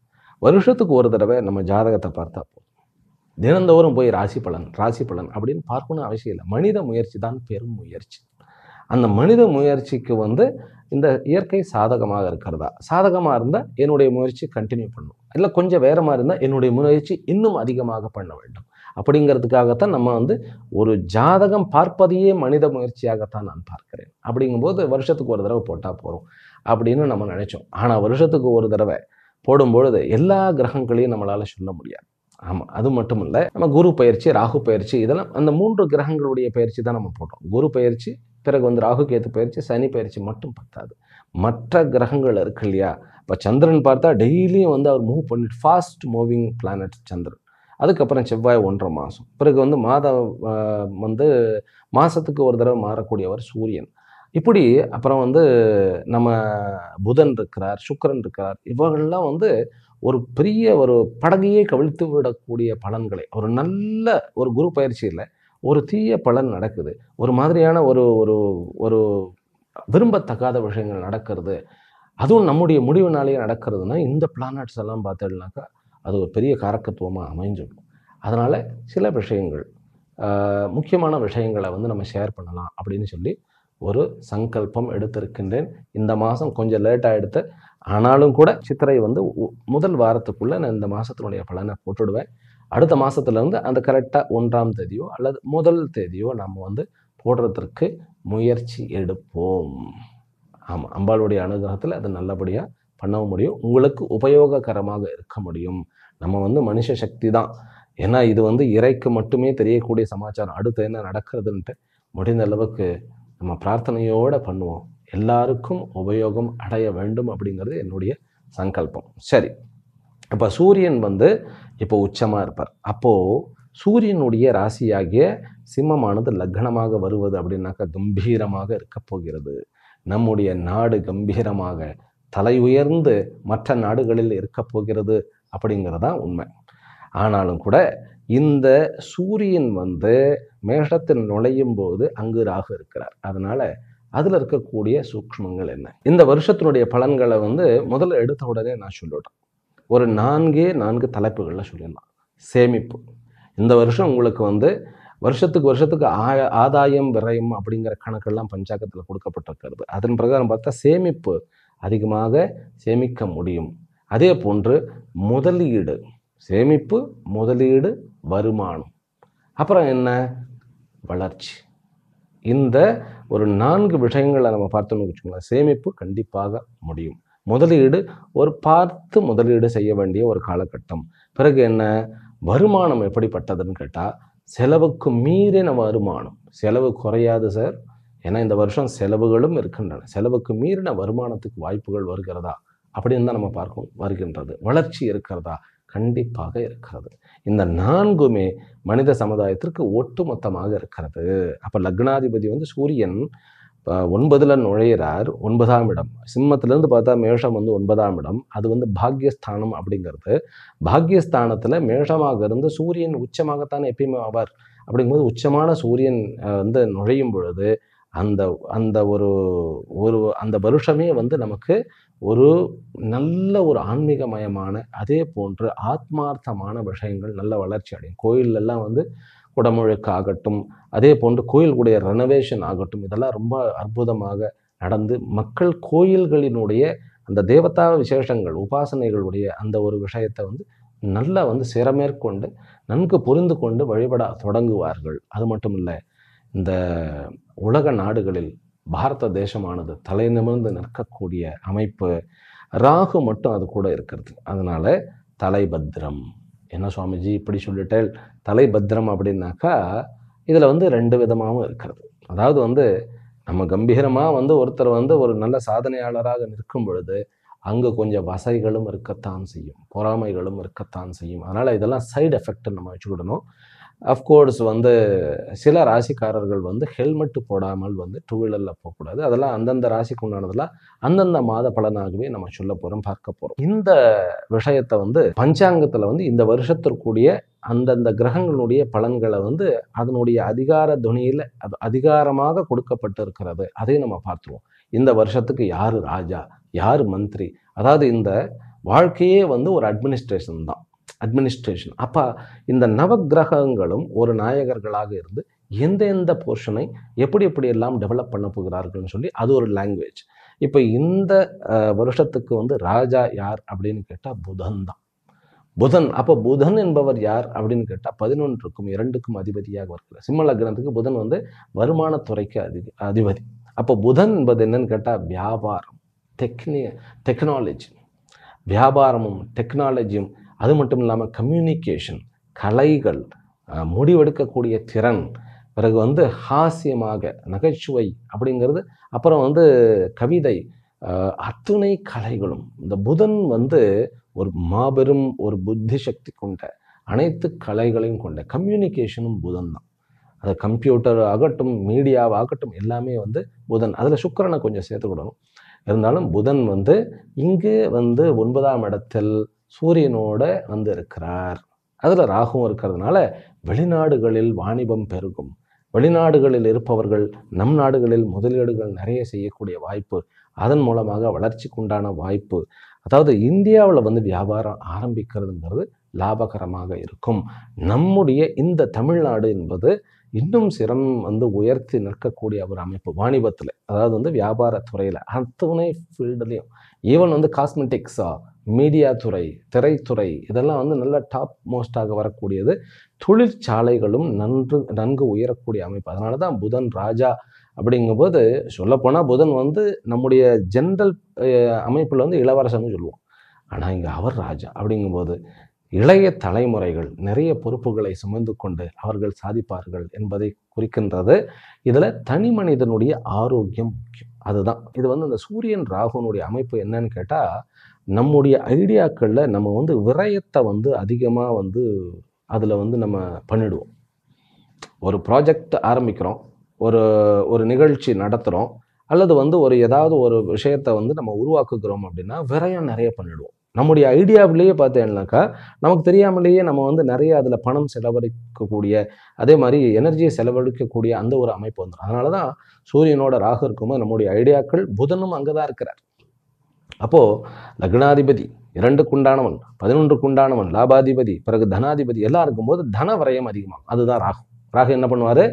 வருஷத்துக்கு ஒரு தடவை நம்ம ஜாதகத்தை பார்த்தா போதும் தினந்தோறும் போய் ராசி பலன் ராசி பலன் அப்படின்னு பார்க்கணும் அவசியம் இல்லை மனித முயற்சி தான் பெரும் முயற்சி அந்த மனித முயற்சிக்கு வந்து இந்த இயற்கை சாதகமாக இருக்கிறதா சாதகமாக இருந்தால் என்னுடைய முயற்சி கண்டினியூ பண்ணும் இல்லை கொஞ்சம் வேறமாக மாதிரி இருந்தால் என்னுடைய முயற்சி இன்னும் அதிகமாக பண்ண வேண்டும் அப்படிங்கிறதுக்காகத்தான் நம்ம வந்து ஒரு ஜாதகம் பார்ப்பதையே மனித முயற்சியாகத்தான் நான் பார்க்கிறேன் அப்படிங்கும்போது வருஷத்துக்கு ஒரு தடவை போட்டால் போகிறோம் அப்படின்னு நம்ம நினச்சோம் ஆனால் வருஷத்துக்கு ஒரு தடவை போடும்பொழுது எல்லா கிரகங்களையும் நம்மளால் சொல்ல முடியாது ஆமாம் அது மட்டும் இல்லை நம்ம குரு பயிற்சி ராகு பயிற்சி இதெல்லாம் அந்த மூன்று கிரகங்களுடைய பயிற்சி தான் நம்ம போடுறோம் குரு பயிற்சி பிறகு வந்து ராகு கேத்து பயிற்சி சனி பயிற்சி மட்டும் பத்தாது மற்ற கிரகங்கள் இருக்கு இல்லையா இப்போ சந்திரன் பார்த்தா டெய்லியும் வந்து அவர் மூவ் பண்ணிட்டு ஃபாஸ்ட் மூவிங் பிளானட் சந்திரன் அதுக்கப்புறம் செவ்வாய் ஒன்றரை மாதம் பிறகு வந்து மாதம் வந்து மாதத்துக்கு ஒரு தடவை மாறக்கூடியவர் சூரியன் இப்படி அப்புறம் வந்து நம்ம புதன் இருக்கிறார் சுக்கரன் இருக்கிறார் இவர்கள்லாம் வந்து ஒரு பெரிய ஒரு படகையே கவிழ்த்து விடக்கூடிய பலன்களை ஒரு நல்ல ஒரு குரு பயிற்சியில் ஒரு தீய பலன் நடக்குது ஒரு மாதிரியான ஒரு ஒரு ஒரு விரும்பத்தகாத விஷயங்கள் நடக்கிறது அதுவும் நம்முடைய முடிவுனாலேயே நடக்கிறதுனா இந்த பிளானட்ஸ் எல்லாம் பார்த்துடலாக்கா அது ஒரு பெரிய காரக்கத்துவமாக அமைஞ்சிடும் அதனால் சில விஷயங்கள் முக்கியமான விஷயங்களை வந்து நம்ம ஷேர் பண்ணலாம் அப்படின்னு சொல்லி ஒரு சங்கல்பம் எடுத்திருக்கின்றேன் இந்த மாதம் கொஞ்சம் லேட்டாக எடுத்து ஆனாலும் கூட சித்திரை வந்து முதல் வாரத்துக்குள்ளே நான் இந்த மாதத்தினுடைய பலனை போட்டுடுவேன் அடுத்த மாதத்துலேருந்து அந்த கரெக்டாக ஒன்றாம் தேதியோ அல்லது முதல் தேதியோ நம்ம வந்து போடுறதற்கு முயற்சி எடுப்போம் ஆமாம் அம்பாளுடைய அனுகிரகத்தில் அது நல்லபடியாக பண்ணவும் முடியும் உங்களுக்கு உபயோககரமாக இருக்க முடியும் நம்ம வந்து மனுஷ சக்தி தான் ஏன்னா இது வந்து இறைக்கு மட்டுமே தெரியக்கூடிய சமாச்சாரம் அடுத்து என்ன நடக்கிறதுன்ட்டு முடிந்த அளவுக்கு நம்ம பிரார்த்தனையோடு பண்ணுவோம் எல்லாருக்கும் உபயோகம் அடைய வேண்டும் அப்படிங்கிறது என்னுடைய சங்கல்பம் சரி இப்போ சூரியன் வந்து இப்போ உச்சமாக இருப்பார் அப்போது சூரியனுடைய ராசியாகிய சிம்மமானது லக்னமாக வருவது அப்படின்னாக்கா கம்பீரமாக இருக்க போகிறது நம்முடைய நாடு கம்பீரமாக தலை உயர்ந்து மற்ற நாடுகளில் இருக்கப் போகிறது அப்படிங்கிறதான் உண்மை ஆனாலும் கூட இந்த சூரியன் வந்து மேஷத்தில் நுழையும் போது அங்கு ராகு இருக்கிறார் அதனால் அதில் இருக்கக்கூடிய சூக்மங்கள் என்ன இந்த வருஷத்தினுடைய பலன்களை வந்து முதல்ல எடுத்த உடனே நான் சொல்லிடுறேன் ஒரு நான்கே நான்கு தலைப்புகளில் சொல்லிடலாம் சேமிப்பு இந்த வருஷம் உங்களுக்கு வந்து வருஷத்துக்கு வருஷத்துக்கு ஆய ஆதாயம் விரயம் அப்படிங்கிற கணக்கெல்லாம் பஞ்சாங்கத்தில் கொடுக்கப்பட்டிருக்கிறது அதன் பிரகாரம் பார்த்தா சேமிப்பு அதிகமாக சேமிக்க முடியும் அதே போன்று முதலீடு சேமிப்பு முதலீடு வருமானம் அப்புறம் என்ன வளர்ச்சி இந்த ஒரு நான்கு விஷயங்களை நம்ம பார்த்தோம்னு வச்சுக்கோங்களேன் சேமிப்பு கண்டிப்பாக முடியும் முதலீடு ஒரு பார்த்து முதலீடு செய்ய வேண்டிய ஒரு காலகட்டம் பிறகு என்ன வருமானம் எப்படிப்பட்டதுன்னு கேட்டால் செலவுக்கு மீறின வருமானம் செலவு குறையாது சார் ஏன்னா இந்த வருஷம் செலவுகளும் இருக்கின்றன செலவுக்கு மீறின வருமானத்துக்கு வாய்ப்புகள் வருகிறதா அப்படின்னு தான் நம்ம பார்க்கணும் வருகின்றது வளர்ச்சி இருக்கிறதா கண்டிப்பாக இருக்கிறது இந்த நான்குமே மனித சமுதாயத்திற்கு ஒட்டுமொத்தமாக இருக்கிறது அப்போ லக்னாதிபதி வந்து சூரியன் ஒன்பதில் நுழையிறார் ஒன்பதாம் இடம் சிம்மத்திலேருந்து பார்த்தா மேஷம் வந்து ஒன்பதாம் இடம் அது வந்து பாக்யஸ்தானம் அப்படிங்கிறது பாக்யஸ்தானத்தில் மேஷமாக இருந்து சூரியன் உச்சமாகத்தான் எப்பயுமே ஆவார் அப்படிங்கும்போது உச்சமான சூரியன் வந்து நுழையும் பொழுது அந்த அந்த ஒரு ஒரு அந்த வருஷமே வந்து நமக்கு ஒரு நல்ல ஒரு ஆன்மீகமயமான அதே போன்று ஆத்மார்த்தமான விஷயங்கள் நல்ல வளர்ச்சி அடையும் கோயிலெல்லாம் வந்து குடமுழுக்கு ஆகட்டும் அதே போன்று கோயில்களுடைய ரெனோவேஷன் ஆகட்டும் இதெல்லாம் ரொம்ப அற்புதமாக நடந்து மக்கள் கோயில்களினுடைய அந்த தேவதா விசேஷங்கள் உபாசனைகளுடைய அந்த ஒரு விஷயத்தை வந்து நல்லா வந்து சிறமேற்கொண்டு நன்கு புரிந்து கொண்டு வழிபட தொடங்குவார்கள் அது மட்டும் இல்லை இந்த உலக நாடுகளில் பாரத தேசமானது தலை நிமிர்ந்து நிற்கக்கூடிய அமைப்பு ராகு மட்டும் அது கூட இருக்கிறது அதனால் தலைபத்திரம் என்ன சுவாமிஜி இப்படி சொல்லிட்டேன் தலைபத்திரம் அப்படின்னாக்கா இதில் வந்து ரெண்டு விதமாகவும் இருக்கிறது அதாவது வந்து நம்ம கம்பீரமாக வந்து ஒருத்தர் வந்து ஒரு நல்ல சாதனையாளராக நிற்கும் பொழுது அங்கே கொஞ்சம் வசைகளும் இருக்கத்தான் செய்யும் பொறாமைகளும் இருக்கத்தான் செய்யும் அதனால் இதெல்லாம் சைடு எஃபெக்ட் நம்ம வச்சுக்கிடணும் அஃப்கோர்ஸ் வந்து சில ராசிக்காரர்கள் வந்து ஹெல்மெட்டு போடாமல் வந்து டூ வீலரில் போகக்கூடாது அதெல்லாம் அந்தந்த ராசிக்கு உண்டானதெல்லாம் அந்தந்த மாத பலனாகவே நம்ம சொல்ல போகிறோம் பார்க்க போகிறோம் இந்த விஷயத்தை வந்து பஞ்சாங்கத்தில் வந்து இந்த வருஷத்திற்குரிய அந்தந்த கிரகங்களுடைய பலன்களை வந்து அதனுடைய அதிகார துணியில் அது அதிகாரமாக கொடுக்கப்பட்டு இருக்கிறது அதையும் நம்ம பார்த்துருவோம் இந்த வருஷத்துக்கு யார் ராஜா யார் மந்திரி அதாவது இந்த வாழ்க்கையே வந்து ஒரு அட்மினிஸ்ட்ரேஷன் தான் அட்மினிஸ்ட்ரேஷன் அப்போ இந்த நவ கிரகங்களும் ஒரு நாயகர்களாக இருந்து எந்த எந்த போர்ஷனை எப்படி எப்படி எல்லாம் டெவலப் பண்ண போகிறார்கள்னு சொல்லி அது ஒரு லாங்குவேஜ் இப்போ இந்த வருஷத்துக்கு வந்து ராஜா யார் அப்படின்னு கேட்டால் புதன் தான் புதன் அப்போ புதன் என்பவர் யார் அப்படின்னு கேட்டால் பதினொன்றுக்கும் இரண்டுக்கும் அதிபதியாக வருகிறார் சிம்ம லக்னத்துக்கு புதன் வந்து வருமானத்துறைக்கு அதி அதிபதி அப்போ புதன் என்பது என்னன்னு கேட்டால் வியாபாரம் டெக்னி டெக்னாலஜி வியாபாரமும் டெக்னாலஜியும் அது மட்டும் இல்லாமல் கம்யூனிகேஷன் கலைகள் முடிவெடுக்கக்கூடிய திறன் பிறகு வந்து ஹாஸ்யமாக நகைச்சுவை அப்படிங்கிறது அப்புறம் வந்து கவிதை அத்துணை கலைகளும் இந்த புதன் வந்து ஒரு மாபெரும் ஒரு புத்தி சக்தி கொண்ட அனைத்து கலைகளையும் கொண்ட கம்யூனிகேஷனும் புதன் தான் அது கம்ப்யூட்டர் ஆகட்டும் மீடியாவாகட்டும் எல்லாமே வந்து புதன் அதில் சுக்கரனை கொஞ்சம் சேர்த்துக்கிடணும் இருந்தாலும் புதன் வந்து இங்கு வந்து ஒன்பதாம் இடத்தில் சூரியனோட வந்து இருக்கிறார் அதில் ராகுவும் இருக்கிறதுனால வெளிநாடுகளில் வாணிபம் பெருகும் வெளிநாடுகளில் இருப்பவர்கள் நம் நாடுகளில் முதலீடுகள் நிறைய செய்யக்கூடிய வாய்ப்பு அதன் மூலமாக வளர்ச்சிக்குண்டான வாய்ப்பு அதாவது இந்தியாவில் வந்து வியாபாரம் ஆரம்பிக்கிறதுங்கிறது லாபகரமாக இருக்கும் நம்முடைய இந்த தமிழ்நாடு என்பது இன்னும் சிரம் வந்து உயர்த்தி நிற்கக்கூடிய ஒரு அமைப்பு வாணிபத்தில் அதாவது வந்து வியாபாரத்துறையில் அத்துணை ஃபீல்டுலேயும் ஈவன் வந்து காஸ்மெட்டிக்ஸாக மீடியா துறை திரைத்துறை இதெல்லாம் வந்து நல்ல டாப் மோஸ்டாக வரக்கூடியது தொழிற்சாலைகளும் நன்று நன்கு உயரக்கூடிய அமைப்பு அதனால தான் புதன் ராஜா அப்படிங்கும்போது சொல்லப்போனால் புதன் வந்து நம்முடைய ஜென்ரல் அமைப்பில் வந்து இளவரசன்னு சொல்லுவோம் ஆனால் இங்கே அவர் ராஜா அப்படிங்கும்போது இளைய தலைமுறைகள் நிறைய பொறுப்புகளை சுமந்து கொண்டு அவர்கள் சாதிப்பார்கள் என்பதை குறிக்கின்றது இதில் தனி மனிதனுடைய ஆரோக்கியம் முக்கியம் அதுதான் இது வந்து அந்த சூரியன் ராகுனுடைய அமைப்பு என்னன்னு கேட்டால் நம்முடைய ஐடியாக்களில் நம்ம வந்து விரயத்தை வந்து அதிகமாக வந்து அதில் வந்து நம்ம பண்ணிடுவோம் ஒரு ப்ராஜெக்ட் ஆரம்பிக்கிறோம் ஒரு ஒரு நிகழ்ச்சி நடத்துகிறோம் அல்லது வந்து ஒரு ஏதாவது ஒரு விஷயத்தை வந்து நம்ம உருவாக்குகிறோம் அப்படின்னா விரயம் நிறைய பண்ணிடுவோம் நம்முடைய ஐடியாவிலேயே பார்த்தேன்னாக்கா நமக்கு தெரியாமலேயே நம்ம வந்து நிறைய அதில் பணம் செலவழிக்கக்கூடிய அதே மாதிரி எனர்ஜியை செலவழிக்கக்கூடிய அந்த ஒரு அமைப்பு வந்துடும் அதனால தான் சூரியனோட ராகு இருக்கும்போது நம்முடைய ஐடியாக்கள் புதனும் அங்கே தான் இருக்கிறார் அப்போது லக்னாதிபதி இரண்டுக்குண்டானவன் பதினொன்றுக்குண்டானவன் லாபாதிபதி பிறகு தனாதிபதி எல்லாம் இருக்கும்போது தன வரையம் அதிகமாகும் அதுதான் ராகு ராகு என்ன பண்ணுவார்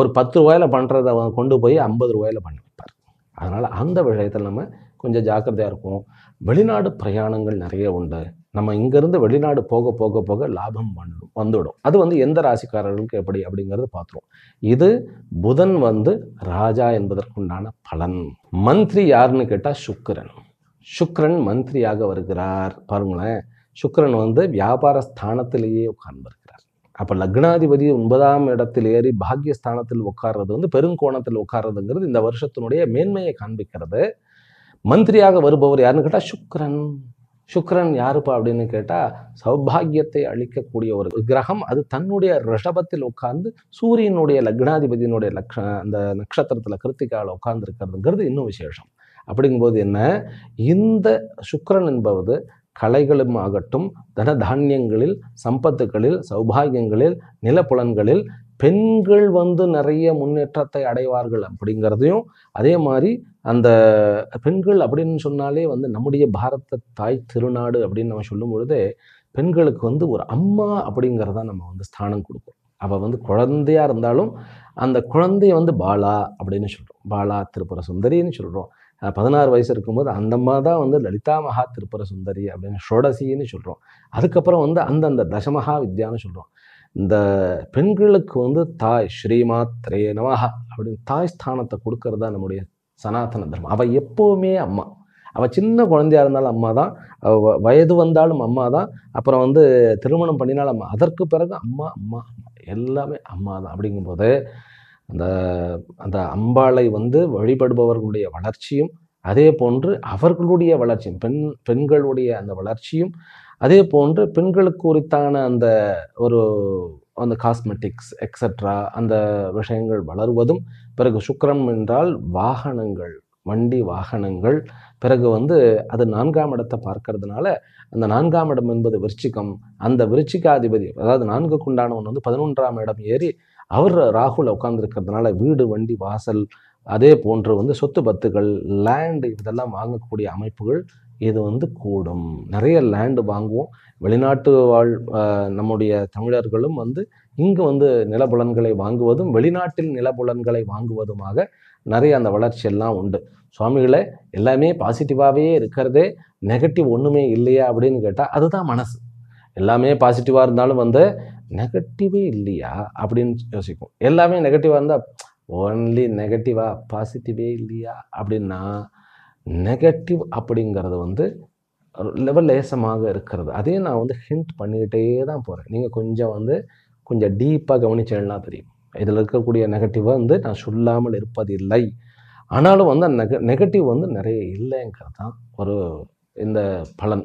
ஒரு பத்து ரூபாயில் பண்ணுறத கொண்டு போய் ஐம்பது ரூபாயில் பண்ணி வைப்பார் அதனால் அந்த விஷயத்தில் நம்ம கொஞ்சம் ஜாக்கிரதையாக இருக்கும் வெளிநாடு பிரயாணங்கள் நிறைய உண்டு நம்ம இங்கேருந்து வெளிநாடு போக போக போக லாபம் பண்ணும் வந்துவிடும் அது வந்து எந்த ராசிக்காரர்களுக்கு எப்படி அப்படிங்கிறது பார்த்துருவோம் இது புதன் வந்து ராஜா என்பதற்குண்டான பலன் மந்திரி யாருன்னு கேட்டால் சுக்கரன் சுக்ரன் மந்திரியாக வருகிறார் பாருங்களேன் சுக்ரன் வந்து வியாபார ஸ்தானத்திலேயே உட்கார்ந்து வருகிறார் அப்போ லக்னாதிபதி ஒன்பதாம் இடத்தில் ஏறி பாக்யஸ்தானத்தில் உட்கார்றது வந்து பெருங்கோணத்தில் உட்கார்றதுங்கிறது இந்த வருஷத்தினுடைய மேன்மையை காண்பிக்கிறது மந்திரியாக வருபவர் யாருன்னு கேட்டால் சுக்ரன் சுக்ரன் யாருப்பா அப்படின்னு கேட்டால் சௌபாகியத்தை அளிக்கக்கூடிய ஒரு கிரகம் அது தன்னுடைய ரிஷபத்தில் உட்கார்ந்து சூரியனுடைய லக்னாதிபதியினுடைய லக்ஷ அந்த நட்சத்திரத்தில் கிருத்திகாவில் உட்கார்ந்துருக்கிறதுங்கிறது இன்னும் விசேஷம் அப்படிங்கும்போது என்ன இந்த சுக்கரன் என்பவது கலைகளும் ஆகட்டும் தனதானியங்களில் சம்பத்துக்களில் சௌபாகியங்களில் நிலப்புலன்களில் பெண்கள் வந்து நிறைய முன்னேற்றத்தை அடைவார்கள் அப்படிங்கிறதையும் அதே மாதிரி அந்த பெண்கள் அப்படின்னு சொன்னாலே வந்து நம்முடைய பாரத தாய் திருநாடு அப்படின்னு நம்ம சொல்லும் பொழுதே பெண்களுக்கு வந்து ஒரு அம்மா அப்படிங்கிறத நம்ம வந்து ஸ்தானம் கொடுப்போம் அவள் வந்து குழந்தையாக இருந்தாலும் அந்த குழந்தைய வந்து பாலா அப்படின்னு சொல்கிறோம் பாலா திருப்புர சுந்தரின்னு சொல்கிறோம் பதினாறு வயசு இருக்கும்போது அந்த தான் வந்து லலிதா மகா திருப்புர சுந்தரி அப்படின்னு ஷோடசின்னு சொல்கிறோம் அதுக்கப்புறம் வந்து அந்தந்த தசமகா வித்யான்னு சொல்கிறோம் இந்த பெண்களுக்கு வந்து தாய் ஸ்ரீமாத்ரே நமஹா அப்படின்னு தாய் ஸ்தானத்தை தான் நம்முடைய சனாதன தர்மம் அவள் எப்போவுமே அம்மா அவள் சின்ன குழந்தையாக இருந்தாலும் அம்மா தான் வயது வந்தாலும் அம்மா தான் அப்புறம் வந்து திருமணம் பண்ணினாலும் அம்மா அதற்கு பிறகு அம்மா அம்மா எல்லாமே அம்மா தான் அப்படிங்கும்போது அந்த அந்த அம்பாளை வந்து வழிபடுபவர்களுடைய வளர்ச்சியும் அதே போன்று அவர்களுடைய வளர்ச்சியும் பெண் பெண்களுடைய அந்த வளர்ச்சியும் அதே போன்று பெண்களுக்கு குறித்தான அந்த ஒரு அந்த காஸ்மெட்டிக்ஸ் எக்ஸட்ரா அந்த விஷயங்கள் வளருவதும் பிறகு சுக்கரம் என்றால் வாகனங்கள் வண்டி வாகனங்கள் பிறகு வந்து அது நான்காம் இடத்தை பார்க்கறதுனால அந்த நான்காம் இடம் என்பது விருச்சிகம் அந்த விருச்சிகாதிபதி அதாவது நான்குக்குண்டானவன் வந்து பதினொன்றாம் இடம் ஏறி அவர் ராகுல உட்கார்ந்துருக்கிறதுனால வீடு வண்டி வாசல் அதே போன்று வந்து சொத்து பத்துகள் லேண்டு இதெல்லாம் வாங்கக்கூடிய அமைப்புகள் இது வந்து கூடும் நிறைய லேண்டு வாங்குவோம் வெளிநாட்டு வாழ் நம்முடைய தமிழர்களும் வந்து இங்கு வந்து நிலபுலன்களை வாங்குவதும் வெளிநாட்டில் நிலபுலன்களை வாங்குவதுமாக நிறைய அந்த வளர்ச்சியெல்லாம் உண்டு சுவாமிகளை எல்லாமே பாசிட்டிவாகவே இருக்கிறதே நெகட்டிவ் ஒன்றுமே இல்லையா அப்படின்னு கேட்டால் அதுதான் மனசு எல்லாமே பாசிட்டிவாக இருந்தாலும் வந்து நெகட்டிவே இல்லையா அப்படின்னு யோசிக்கும் எல்லாமே நெகட்டிவாக இருந்தால் ஓன்லி நெகட்டிவாக பாசிட்டிவே இல்லையா அப்படின்னா நெகட்டிவ் அப்படிங்கிறது வந்து லெவல் லேசமாக இருக்கிறது அதே நான் வந்து ஹிண்ட் பண்ணிக்கிட்டே தான் போகிறேன் நீங்கள் கொஞ்சம் வந்து கொஞ்சம் டீப்பாக கவனிச்சேன்னா தெரியும் இதில் இருக்கக்கூடிய நெகட்டிவாக வந்து நான் சொல்லாமல் இருப்பது இல்லை ஆனாலும் வந்து அந்த நெக நெகட்டிவ் வந்து நிறைய இல்லைங்கிறது தான் ஒரு இந்த பலன்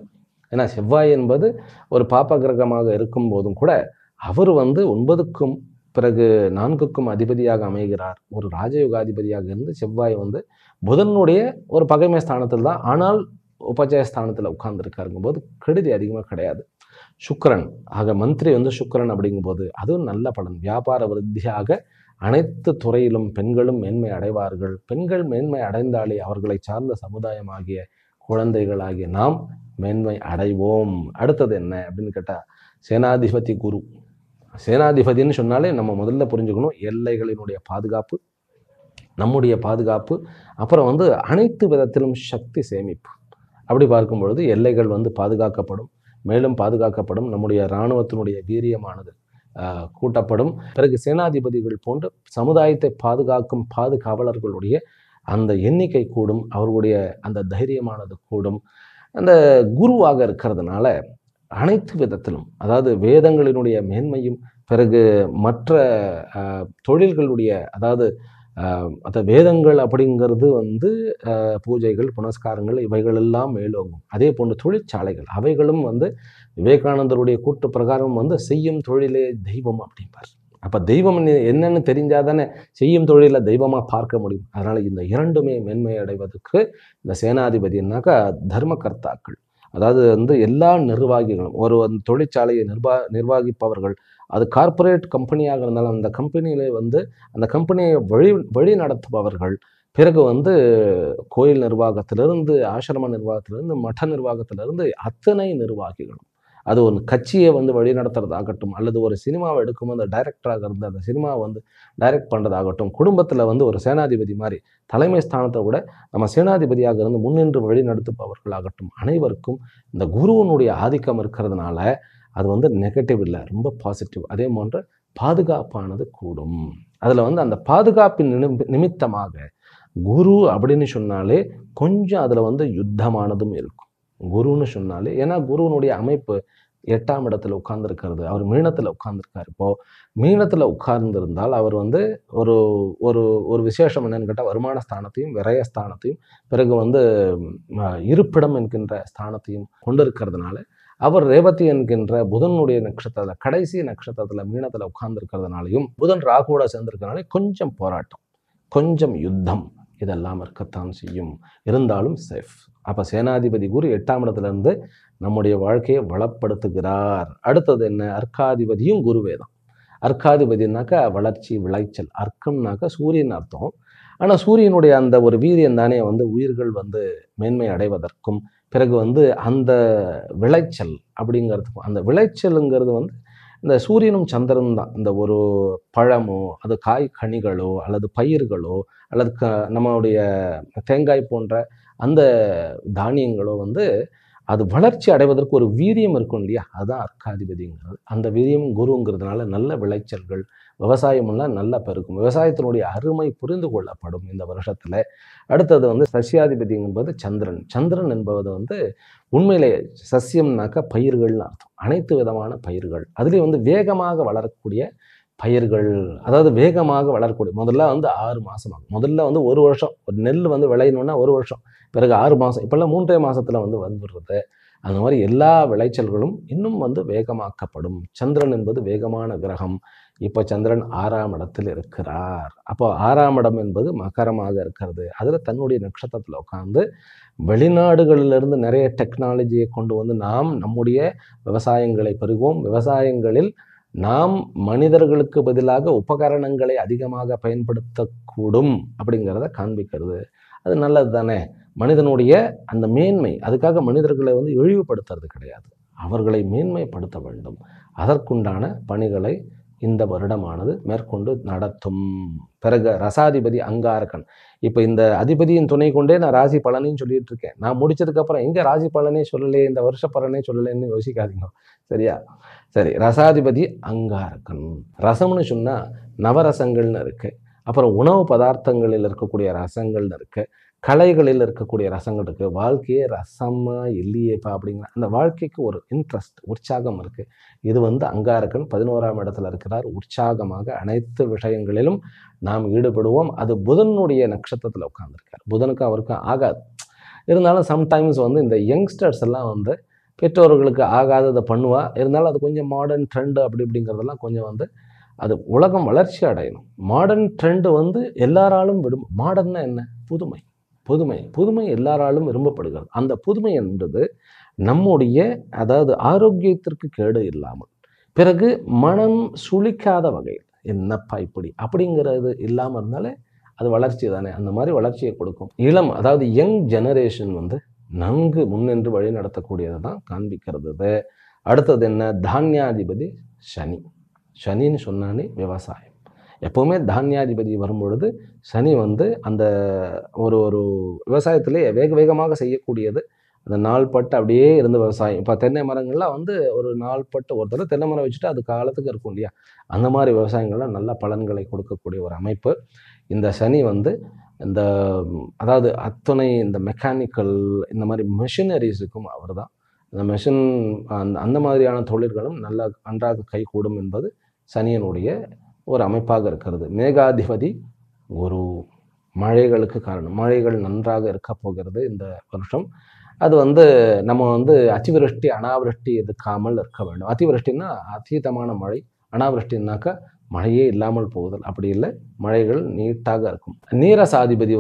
ஏன்னா செவ்வாய் என்பது ஒரு பாப்ப கிரகமாக இருக்கும் போதும் கூட அவர் வந்து ஒன்பதுக்கும் பிறகு நான்குக்கும் அதிபதியாக அமைகிறார் ஒரு ராஜயுகாதிபதியாக இருந்து செவ்வாய் வந்து புதனுடைய ஒரு பகைமை ஸ்தானத்தில் தான் ஆனால் உபஜய ஸ்தானத்தில் உட்கார்ந்துருக்காருங்கும் போது கெடுதி அதிகமாக கிடையாது சுக்கரன் ஆக மந்திரி வந்து சுக்கரன் அப்படிங்கும்போது அதுவும் நல்ல பலன் வியாபார விருத்தியாக அனைத்து துறையிலும் பெண்களும் மேன்மை அடைவார்கள் பெண்கள் மேன்மை அடைந்தாலே அவர்களை சார்ந்த சமுதாயம் குழந்தைகளாகிய நாம் மேன்மை அடைவோம் அடுத்தது என்ன அப்படின்னு கேட்டால் சேனாதிபதி குரு சேனாதிபதினு சொன்னாலே நம்ம முதல்ல புரிஞ்சுக்கணும் எல்லைகளினுடைய பாதுகாப்பு நம்முடைய பாதுகாப்பு அப்புறம் வந்து அனைத்து விதத்திலும் சக்தி சேமிப்பு அப்படி பார்க்கும் பொழுது எல்லைகள் வந்து பாதுகாக்கப்படும் மேலும் பாதுகாக்கப்படும் நம்முடைய இராணுவத்தினுடைய வீரியமானது கூட்டப்படும் பிறகு சேனாதிபதிகள் போன்ற சமுதாயத்தை பாதுகாக்கும் பாதுகாவலர்களுடைய அந்த எண்ணிக்கை கூடும் அவர்களுடைய அந்த தைரியமானது கூடும் அந்த குருவாக இருக்கிறதுனால அனைத்து விதத்திலும் அதாவது வேதங்களினுடைய மேன்மையும் பிறகு மற்ற தொழில்களுடைய அதாவது அந்த வேதங்கள் அப்படிங்கிறது வந்து பூஜைகள் புனஸ்காரங்கள் இவைகள் எல்லாம் மேலோங்கும் அதே போன்று தொழிற்சாலைகள் அவைகளும் வந்து விவேகானந்தருடைய கூட்டு பிரகாரம் வந்து செய்யும் தொழிலே தெய்வம் அப்படிம்பார் அப்போ தெய்வம் என்னென்னு தெரிஞ்சால் தானே செய்யும் தொழிலை தெய்வமாக பார்க்க முடியும் அதனால் இந்த இரண்டுமே மேன்மை அடைவதற்கு இந்த சேனாதிபதினாக்கா தர்மகர்த்தாக்கள் அதாவது வந்து எல்லா நிர்வாகிகளும் ஒரு தொழிற்சாலையை நிர்வா நிர்வாகிப்பவர்கள் அது கார்ப்பரேட் கம்பெனியாக இருந்தாலும் அந்த கம்பெனியிலே வந்து அந்த கம்பெனியை வழி வழி நடத்துபவர்கள் பிறகு வந்து கோயில் நிர்வாகத்திலிருந்து ஆசிரம நிர்வாகத்திலிருந்து மட்ட நிர்வாகத்திலிருந்து அத்தனை நிர்வாகிகளும் அது ஒரு கட்சியை வந்து வழி நடத்துறதாகட்டும் அல்லது ஒரு சினிமாவை எடுக்கும் அந்த டைரக்டராக இருந்து அந்த சினிமாவை வந்து டைரக்ட் பண்ணுறதாகட்டும் குடும்பத்தில் வந்து ஒரு சேனாதிபதி மாதிரி தலைமை ஸ்தானத்தை விட நம்ம சேனாதிபதியாக இருந்து முன்னின்று வழி நடத்துபவர்களாகட்டும் அனைவருக்கும் இந்த குருவனுடைய ஆதிக்கம் இருக்கிறதுனால அது வந்து நெகட்டிவ் இல்லை ரொம்ப பாசிட்டிவ் அதே போன்ற பாதுகாப்பானது கூடும் அதில் வந்து அந்த பாதுகாப்பின் நிமித்தமாக குரு அப்படின்னு சொன்னாலே கொஞ்சம் அதில் வந்து யுத்தமானதும் இருக்கும் குருன்னு சொன்னாலே ஏன்னா குருவனுடைய அமைப்பு எட்டாம் இடத்துல உட்கார்ந்துருக்கிறது அவர் மீனத்தில் உட்கார்ந்துருக்கார் இப்போது மீனத்தில் உட்கார்ந்துருந்தால் அவர் வந்து ஒரு ஒரு ஒரு விசேஷம் என்னன்னு கேட்டால் வருமான ஸ்தானத்தையும் விரய ஸ்தானத்தையும் பிறகு வந்து இருப்பிடம் என்கின்ற ஸ்தானத்தையும் கொண்டிருக்கிறதுனால அவர் ரேவதி என்கின்ற புதனுடைய நட்சத்திரத்தில் கடைசி நட்சத்திரத்தில் மீனத்தில் உட்கார்ந்துருக்கிறதுனாலையும் புதன் ராகுவோட சேர்ந்திருக்கிறதுனால கொஞ்சம் போராட்டம் கொஞ்சம் யுத்தம் இதெல்லாம் இருக்கத்தான் செய்யும் இருந்தாலும் சேஃப் அப்போ சேனாதிபதி குரு எட்டாம் இடத்துலேருந்து நம்முடைய வாழ்க்கையை வளப்படுத்துகிறார் அடுத்தது என்ன அர்க்காதிபதியும் குருவேதான் அர்க்காதிபதினாக்கா வளர்ச்சி விளைச்சல் அர்க்கம்னாக்கா சூரியன் அர்த்தம் ஆனால் சூரியனுடைய அந்த ஒரு வீரியம் தானே வந்து உயிர்கள் வந்து மேன்மை அடைவதற்கும் பிறகு வந்து அந்த விளைச்சல் அப்படிங்கிறதுக்கும் அந்த விளைச்சலுங்கிறது வந்து இந்த சூரியனும் சந்திரனும் தான் இந்த ஒரு பழமோ அது காய் கனிகளோ அல்லது பயிர்களோ அல்லது க நம்மளுடைய தேங்காய் போன்ற அந்த தானியங்களோ வந்து அது வளர்ச்சி அடைவதற்கு ஒரு வீரியம் இருக்கும் இல்லையா அதுதான் அர்க்காதிபதிங்கிறது அந்த வீரியம் குருங்கிறதுனால நல்ல விளைச்சல்கள் விவசாயமெல்லாம் நல்லா பெருக்கும் விவசாயத்தினுடைய அருமை புரிந்து கொள்ளப்படும் இந்த வருஷத்தில் அடுத்தது வந்து சசியாதிபதிங்கும்போது சந்திரன் சந்திரன் என்பது வந்து உண்மையிலே சசியம்னாக்கா பயிர்கள்னு அர்த்தம் அனைத்து விதமான பயிர்கள் அதுலேயும் வந்து வேகமாக வளரக்கூடிய பயிர்கள் அதாவது வேகமாக வளரக்கூடிய முதல்ல வந்து ஆறு மாதம் ஆகும் முதல்ல வந்து ஒரு வருஷம் ஒரு நெல் வந்து விளையணுன்னா ஒரு வருஷம் பிறகு ஆறு மாதம் இப்போல்லாம் மூன்றே மாதத்தில் வந்து வந்துடுறது அந்த மாதிரி எல்லா விளைச்சல்களும் இன்னும் வந்து வேகமாக்கப்படும் சந்திரன் என்பது வேகமான கிரகம் இப்போ சந்திரன் ஆறாம் இடத்தில் இருக்கிறார் அப்போ ஆறாம் இடம் என்பது மகரமாக இருக்கிறது அதில் தன்னுடைய நட்சத்திரத்தில் உட்காந்து வெளிநாடுகளிலிருந்து நிறைய டெக்னாலஜியை கொண்டு வந்து நாம் நம்முடைய விவசாயங்களை பெருகுவோம் விவசாயங்களில் நாம் மனிதர்களுக்கு பதிலாக உபகரணங்களை அதிகமாக பயன்படுத்தக்கூடும் அப்படிங்கிறத காண்பிக்கிறது அது நல்லது தானே மனிதனுடைய அந்த மேன்மை அதுக்காக மனிதர்களை வந்து இழிவுபடுத்துறது கிடையாது அவர்களை மேன்மைப்படுத்த வேண்டும் அதற்குண்டான பணிகளை இந்த வருடமானது மேற்கொண்டு நடத்தும் பிறகு ரசாதிபதி அங்காரகன் இப்போ இந்த அதிபதியின் துணை கொண்டே நான் ராசி பலனையும் சொல்லிட்டு இருக்கேன் நான் முடிச்சதுக்கப்புறம் எங்கே ராசி பலனே சொல்லலையே இந்த வருஷ பலனே சொல்லலைன்னு யோசிக்காதீங்க சரியா சரி ரசாதிபதி இருக்கணும் ரசம்னு சொன்னால் நவரசங்கள்னு இருக்குது அப்புறம் உணவு பதார்த்தங்களில் இருக்கக்கூடிய ரசங்கள்னு இருக்குது கலைகளில் இருக்கக்கூடிய ரசங்கள் இருக்குது வாழ்க்கையே ரசமாக இல்லையேப்பா அப்படிங்கிற அந்த வாழ்க்கைக்கு ஒரு இன்ட்ரெஸ்ட் உற்சாகம் இருக்குது இது வந்து அங்காரக்கன் பதினோராம் இடத்துல இருக்கிறார் உற்சாகமாக அனைத்து விஷயங்களிலும் நாம் ஈடுபடுவோம் அது புதனுடைய நட்சத்திரத்தில் உட்காந்துருக்கார் புதனுக்கு அவருக்கும் ஆகாது இருந்தாலும் சம்டைம்ஸ் வந்து இந்த யங்ஸ்டர்ஸ் எல்லாம் வந்து பெற்றோர்களுக்கு ஆகாததை பண்ணுவாள் இருந்தாலும் அது கொஞ்சம் மாடர்ன் ட்ரெண்டு அப்படி இப்படிங்கிறதெல்லாம் கொஞ்சம் வந்து அது உலகம் வளர்ச்சி அடையணும் மாடர்ன் ட்ரெண்டு வந்து எல்லாராலும் விடும் மாடர்ன்னா என்ன புதுமை புதுமை புதுமை எல்லாராலும் விரும்பப்படுகிறது அந்த புதுமை என்றது நம்முடைய அதாவது ஆரோக்கியத்திற்கு கேடு இல்லாமல் பிறகு மனம் சுழிக்காத வகையில் என்னப்பா இப்படி அப்படிங்கிறது இல்லாமல் இருந்தாலே அது வளர்ச்சி தானே அந்த மாதிரி வளர்ச்சியை கொடுக்கும் இளம் அதாவது யங் ஜெனரேஷன் வந்து நன்கு முன்னின்று வழி நடத்தக்கூடியதை தான் காண்பிக்கிறது அடுத்தது என்ன தானியாதிபதி சனி சனின்னு சொன்னானே விவசாயம் எப்போவுமே தானியாதிபதி வரும்பொழுது சனி வந்து அந்த ஒரு ஒரு விவசாயத்திலே வேக வேகமாக செய்யக்கூடியது அந்த நாள்பட்டு அப்படியே இருந்த விவசாயம் இப்போ தென்னை மரங்கள்லாம் வந்து ஒரு நாள்பட்டு ஒரு தடவை தென்னை மரம் வச்சுட்டு அது காலத்துக்கு இருக்கும் இல்லையா அந்த மாதிரி விவசாயங்கள்லாம் நல்ல பலன்களை கொடுக்கக்கூடிய ஒரு அமைப்பு இந்த சனி வந்து இந்த அதாவது அத்தனை இந்த மெக்கானிக்கல் இந்த மாதிரி மிஷினரிஸுக்கும் அவர் தான் இந்த மெஷின் அந்த அந்த மாதிரியான தொழில்களும் நல்லா நன்றாக கைகூடும் என்பது சனியனுடைய ஒரு அமைப்பாக இருக்கிறது மேகாதிபதி ஒரு மழைகளுக்கு காரணம் மழைகள் நன்றாக இருக்க போகிறது இந்த வருஷம் அது வந்து நம்ம வந்து அதிவிருஷ்டி அனாவிருஷ்டி எதுக்காமல் இருக்க வேண்டும் அத்திவிருஷ்டின்னா அதீதமான மழை அனாவிருஷ்டின்னாக்கா மழையே இல்லாமல் போகுதல் அப்படி இல்லை மழைகள் நீட்டாக இருக்கும் நீரச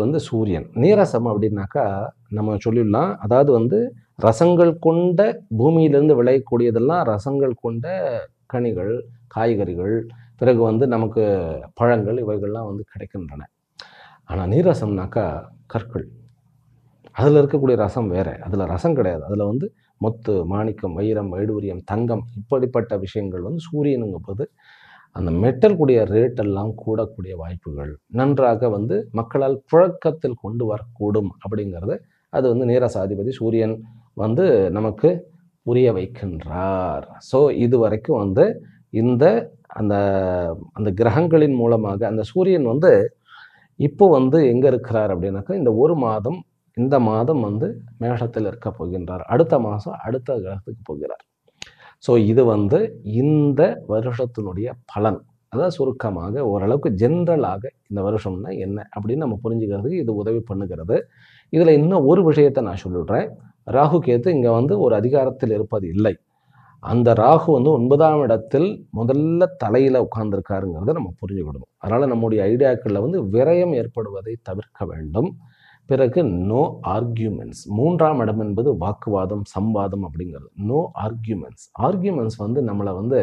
வந்து சூரியன் நீரசம் அப்படின்னாக்கா நம்ம சொல்லிடலாம் அதாவது வந்து ரசங்கள் கொண்ட பூமியிலிருந்து விளையக்கூடியதெல்லாம் ரசங்கள் கொண்ட கனிகள் காய்கறிகள் பிறகு வந்து நமக்கு பழங்கள் இவைகள்லாம் வந்து கிடைக்கின்றன ஆனால் நீரசம்னாக்கா கற்கள் அதில் இருக்கக்கூடிய ரசம் வேறு அதில் ரசம் கிடையாது அதில் வந்து மொத்து மாணிக்கம் வைரம் வைடூரியம் தங்கம் இப்படிப்பட்ட விஷயங்கள் வந்து சூரியனுங்கும் போது அந்த மெட்டல் கூடிய ரேட்டெல்லாம் கூடக்கூடிய வாய்ப்புகள் நன்றாக வந்து மக்களால் புழக்கத்தில் கொண்டு வரக்கூடும் அப்படிங்கிறது அது வந்து நீரசாதிபதி சூரியன் வந்து நமக்கு புரிய வைக்கின்றார் ஸோ இது வரைக்கும் வந்து இந்த அந்த அந்த கிரகங்களின் மூலமாக அந்த சூரியன் வந்து இப்போ வந்து எங்கே இருக்கிறார் அப்படின்னாக்கா இந்த ஒரு மாதம் இந்த மாதம் வந்து மேஷத்தில் இருக்க போகின்றார் அடுத்த மாதம் அடுத்த கிரகத்துக்கு போகிறார் ஸோ இது வந்து இந்த வருஷத்தினுடைய பலன் அதான் சுருக்கமாக ஓரளவுக்கு ஜென்ரலாக இந்த வருஷம்னா என்ன அப்படின்னு நம்ம புரிஞ்சுக்கிறதுக்கு இது உதவி பண்ணுகிறது இதில் இன்னும் ஒரு விஷயத்தை நான் சொல்லிடுறேன் ராகு கேத்து இங்கே வந்து ஒரு அதிகாரத்தில் இருப்பது இல்லை அந்த ராகு வந்து ஒன்பதாம் இடத்தில் முதல்ல தலையில் உட்கார்ந்துருக்காருங்கிறத நம்ம புரிஞ்சுக்கிடணும் அதனால் நம்முடைய ஐடியாக்களில் வந்து விரயம் ஏற்படுவதை தவிர்க்க வேண்டும் பிறகு நோ ஆர்கியூமெண்ட்ஸ் மூன்றாம் இடம் என்பது வாக்குவாதம் சம்வாதம் அப்படிங்கிறது நோ ஆர்கியூமெண்ட்ஸ் ஆர்கியூமெண்ட்ஸ் வந்து நம்மளை வந்து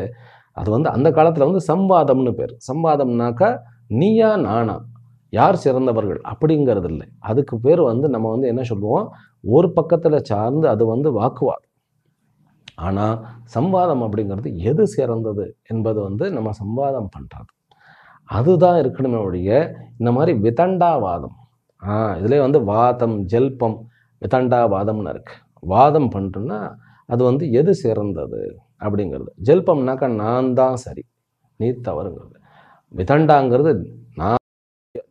அது வந்து அந்த காலத்தில் வந்து சம்வாதம்னு பேர் சம்வாதம்னாக்கா நீயா நானா யார் சிறந்தவர்கள் அப்படிங்கிறது இல்லை அதுக்கு பேர் வந்து நம்ம வந்து என்ன சொல்லுவோம் ஒரு பக்கத்தில் சார்ந்து அது வந்து வாக்குவாதம் ஆனால் சம்வாதம் அப்படிங்கிறது எது சிறந்தது என்பது வந்து நம்ம சம்வாதம் பண்ணுறது அதுதான் இருக்கணுமே ஒழிய இந்த மாதிரி விதண்டாவாதம் இதிலே வந்து வாதம் ஜெல்பம் விதண்டா வாதம்னு இருக்குது வாதம் பண்ணுறேன்னா அது வந்து எது சிறந்தது அப்படிங்கிறது ஜெல்பம்னாக்கா நான் தான் சரி நீ தவறுங்கிறது விதண்டாங்கிறது நான்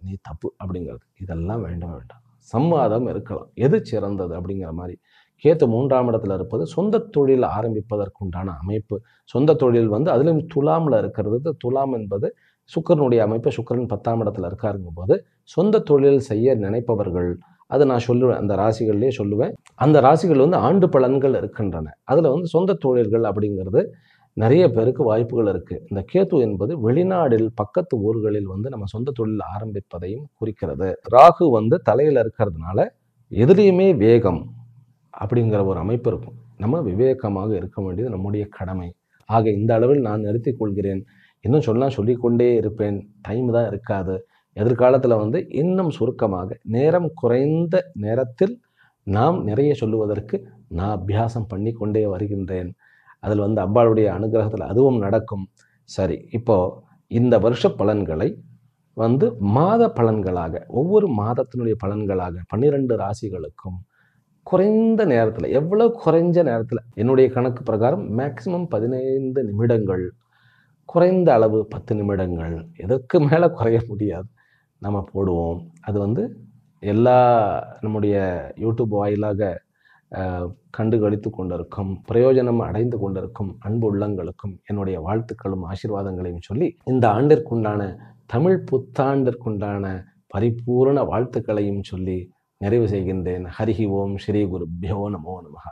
நீ தப்பு அப்படிங்கிறது இதெல்லாம் வேண்டாம் வேண்டாம் சம்மாதம் இருக்கலாம் எது சிறந்தது அப்படிங்கிற மாதிரி கேத்து மூன்றாம் இடத்துல இருப்பது சொந்த தொழில் ஆரம்பிப்பதற்குண்டான அமைப்பு சொந்த தொழில் வந்து அதுலேயும் துலாமில் இருக்கிறது துலாம் என்பது சுக்கரனுடைய அமைப்பு சுக்கரன் பத்தாம் இடத்துல இருக்காருங்கும் போது சொந்த தொழில் செய்ய நினைப்பவர்கள் அது நான் சொல்லுவேன் அந்த ராசிகள்லேயே சொல்லுவேன் அந்த ராசிகள் வந்து ஆண்டு பலன்கள் இருக்கின்றன அதில் வந்து சொந்த தொழில்கள் அப்படிங்கிறது நிறைய பேருக்கு வாய்ப்புகள் இருக்குது இந்த கேத்து என்பது வெளிநாடில் பக்கத்து ஊர்களில் வந்து நம்ம சொந்த தொழில் ஆரம்பிப்பதையும் குறிக்கிறது ராகு வந்து தலையில் இருக்கிறதுனால எதிரியுமே வேகம் அப்படிங்கிற ஒரு அமைப்பு இருக்கும் நம்ம விவேகமாக இருக்க வேண்டியது நம்முடைய கடமை ஆக இந்த அளவில் நான் நிறுத்திக் கொள்கிறேன் இன்னும் சொல்லலாம் சொல்லிக்கொண்டே இருப்பேன் டைம் தான் இருக்காது எதிர்காலத்தில் வந்து இன்னும் சுருக்கமாக நேரம் குறைந்த நேரத்தில் நாம் நிறைய சொல்லுவதற்கு நான் அபியாசம் பண்ணி கொண்டே வருகின்றேன் அதில் வந்து அம்பாளுடைய அனுகிரகத்தில் அதுவும் நடக்கும் சரி இப்போது இந்த வருஷ பலன்களை வந்து மாத பலன்களாக ஒவ்வொரு மாதத்தினுடைய பலன்களாக பன்னிரெண்டு ராசிகளுக்கும் குறைந்த நேரத்தில் எவ்வளோ குறைஞ்ச நேரத்தில் என்னுடைய கணக்கு பிரகாரம் மேக்சிமம் பதினைந்து நிமிடங்கள் குறைந்த அளவு பத்து நிமிடங்கள் எதற்கு மேலே குறைய முடியாது நம்ம போடுவோம் அது வந்து எல்லா நம்முடைய யூடியூப் வாயிலாக கண்டுகளித்து கொண்டிருக்கும் பிரயோஜனம் அடைந்து கொண்டிருக்கும் அன்பு உள்ளங்களுக்கும் என்னுடைய வாழ்த்துக்களும் ஆசீர்வாதங்களையும் சொல்லி இந்த ஆண்டிற்குண்டான தமிழ் புத்தாண்டிற்குண்டான பரிபூர்ண வாழ்த்துக்களையும் சொல்லி நிறைவு செய்கின்றேன் ஹரிஹி ஓம் ஸ்ரீ குருப்பியோ நமோ நமகா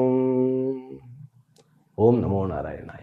ఓం నమో నారాయణ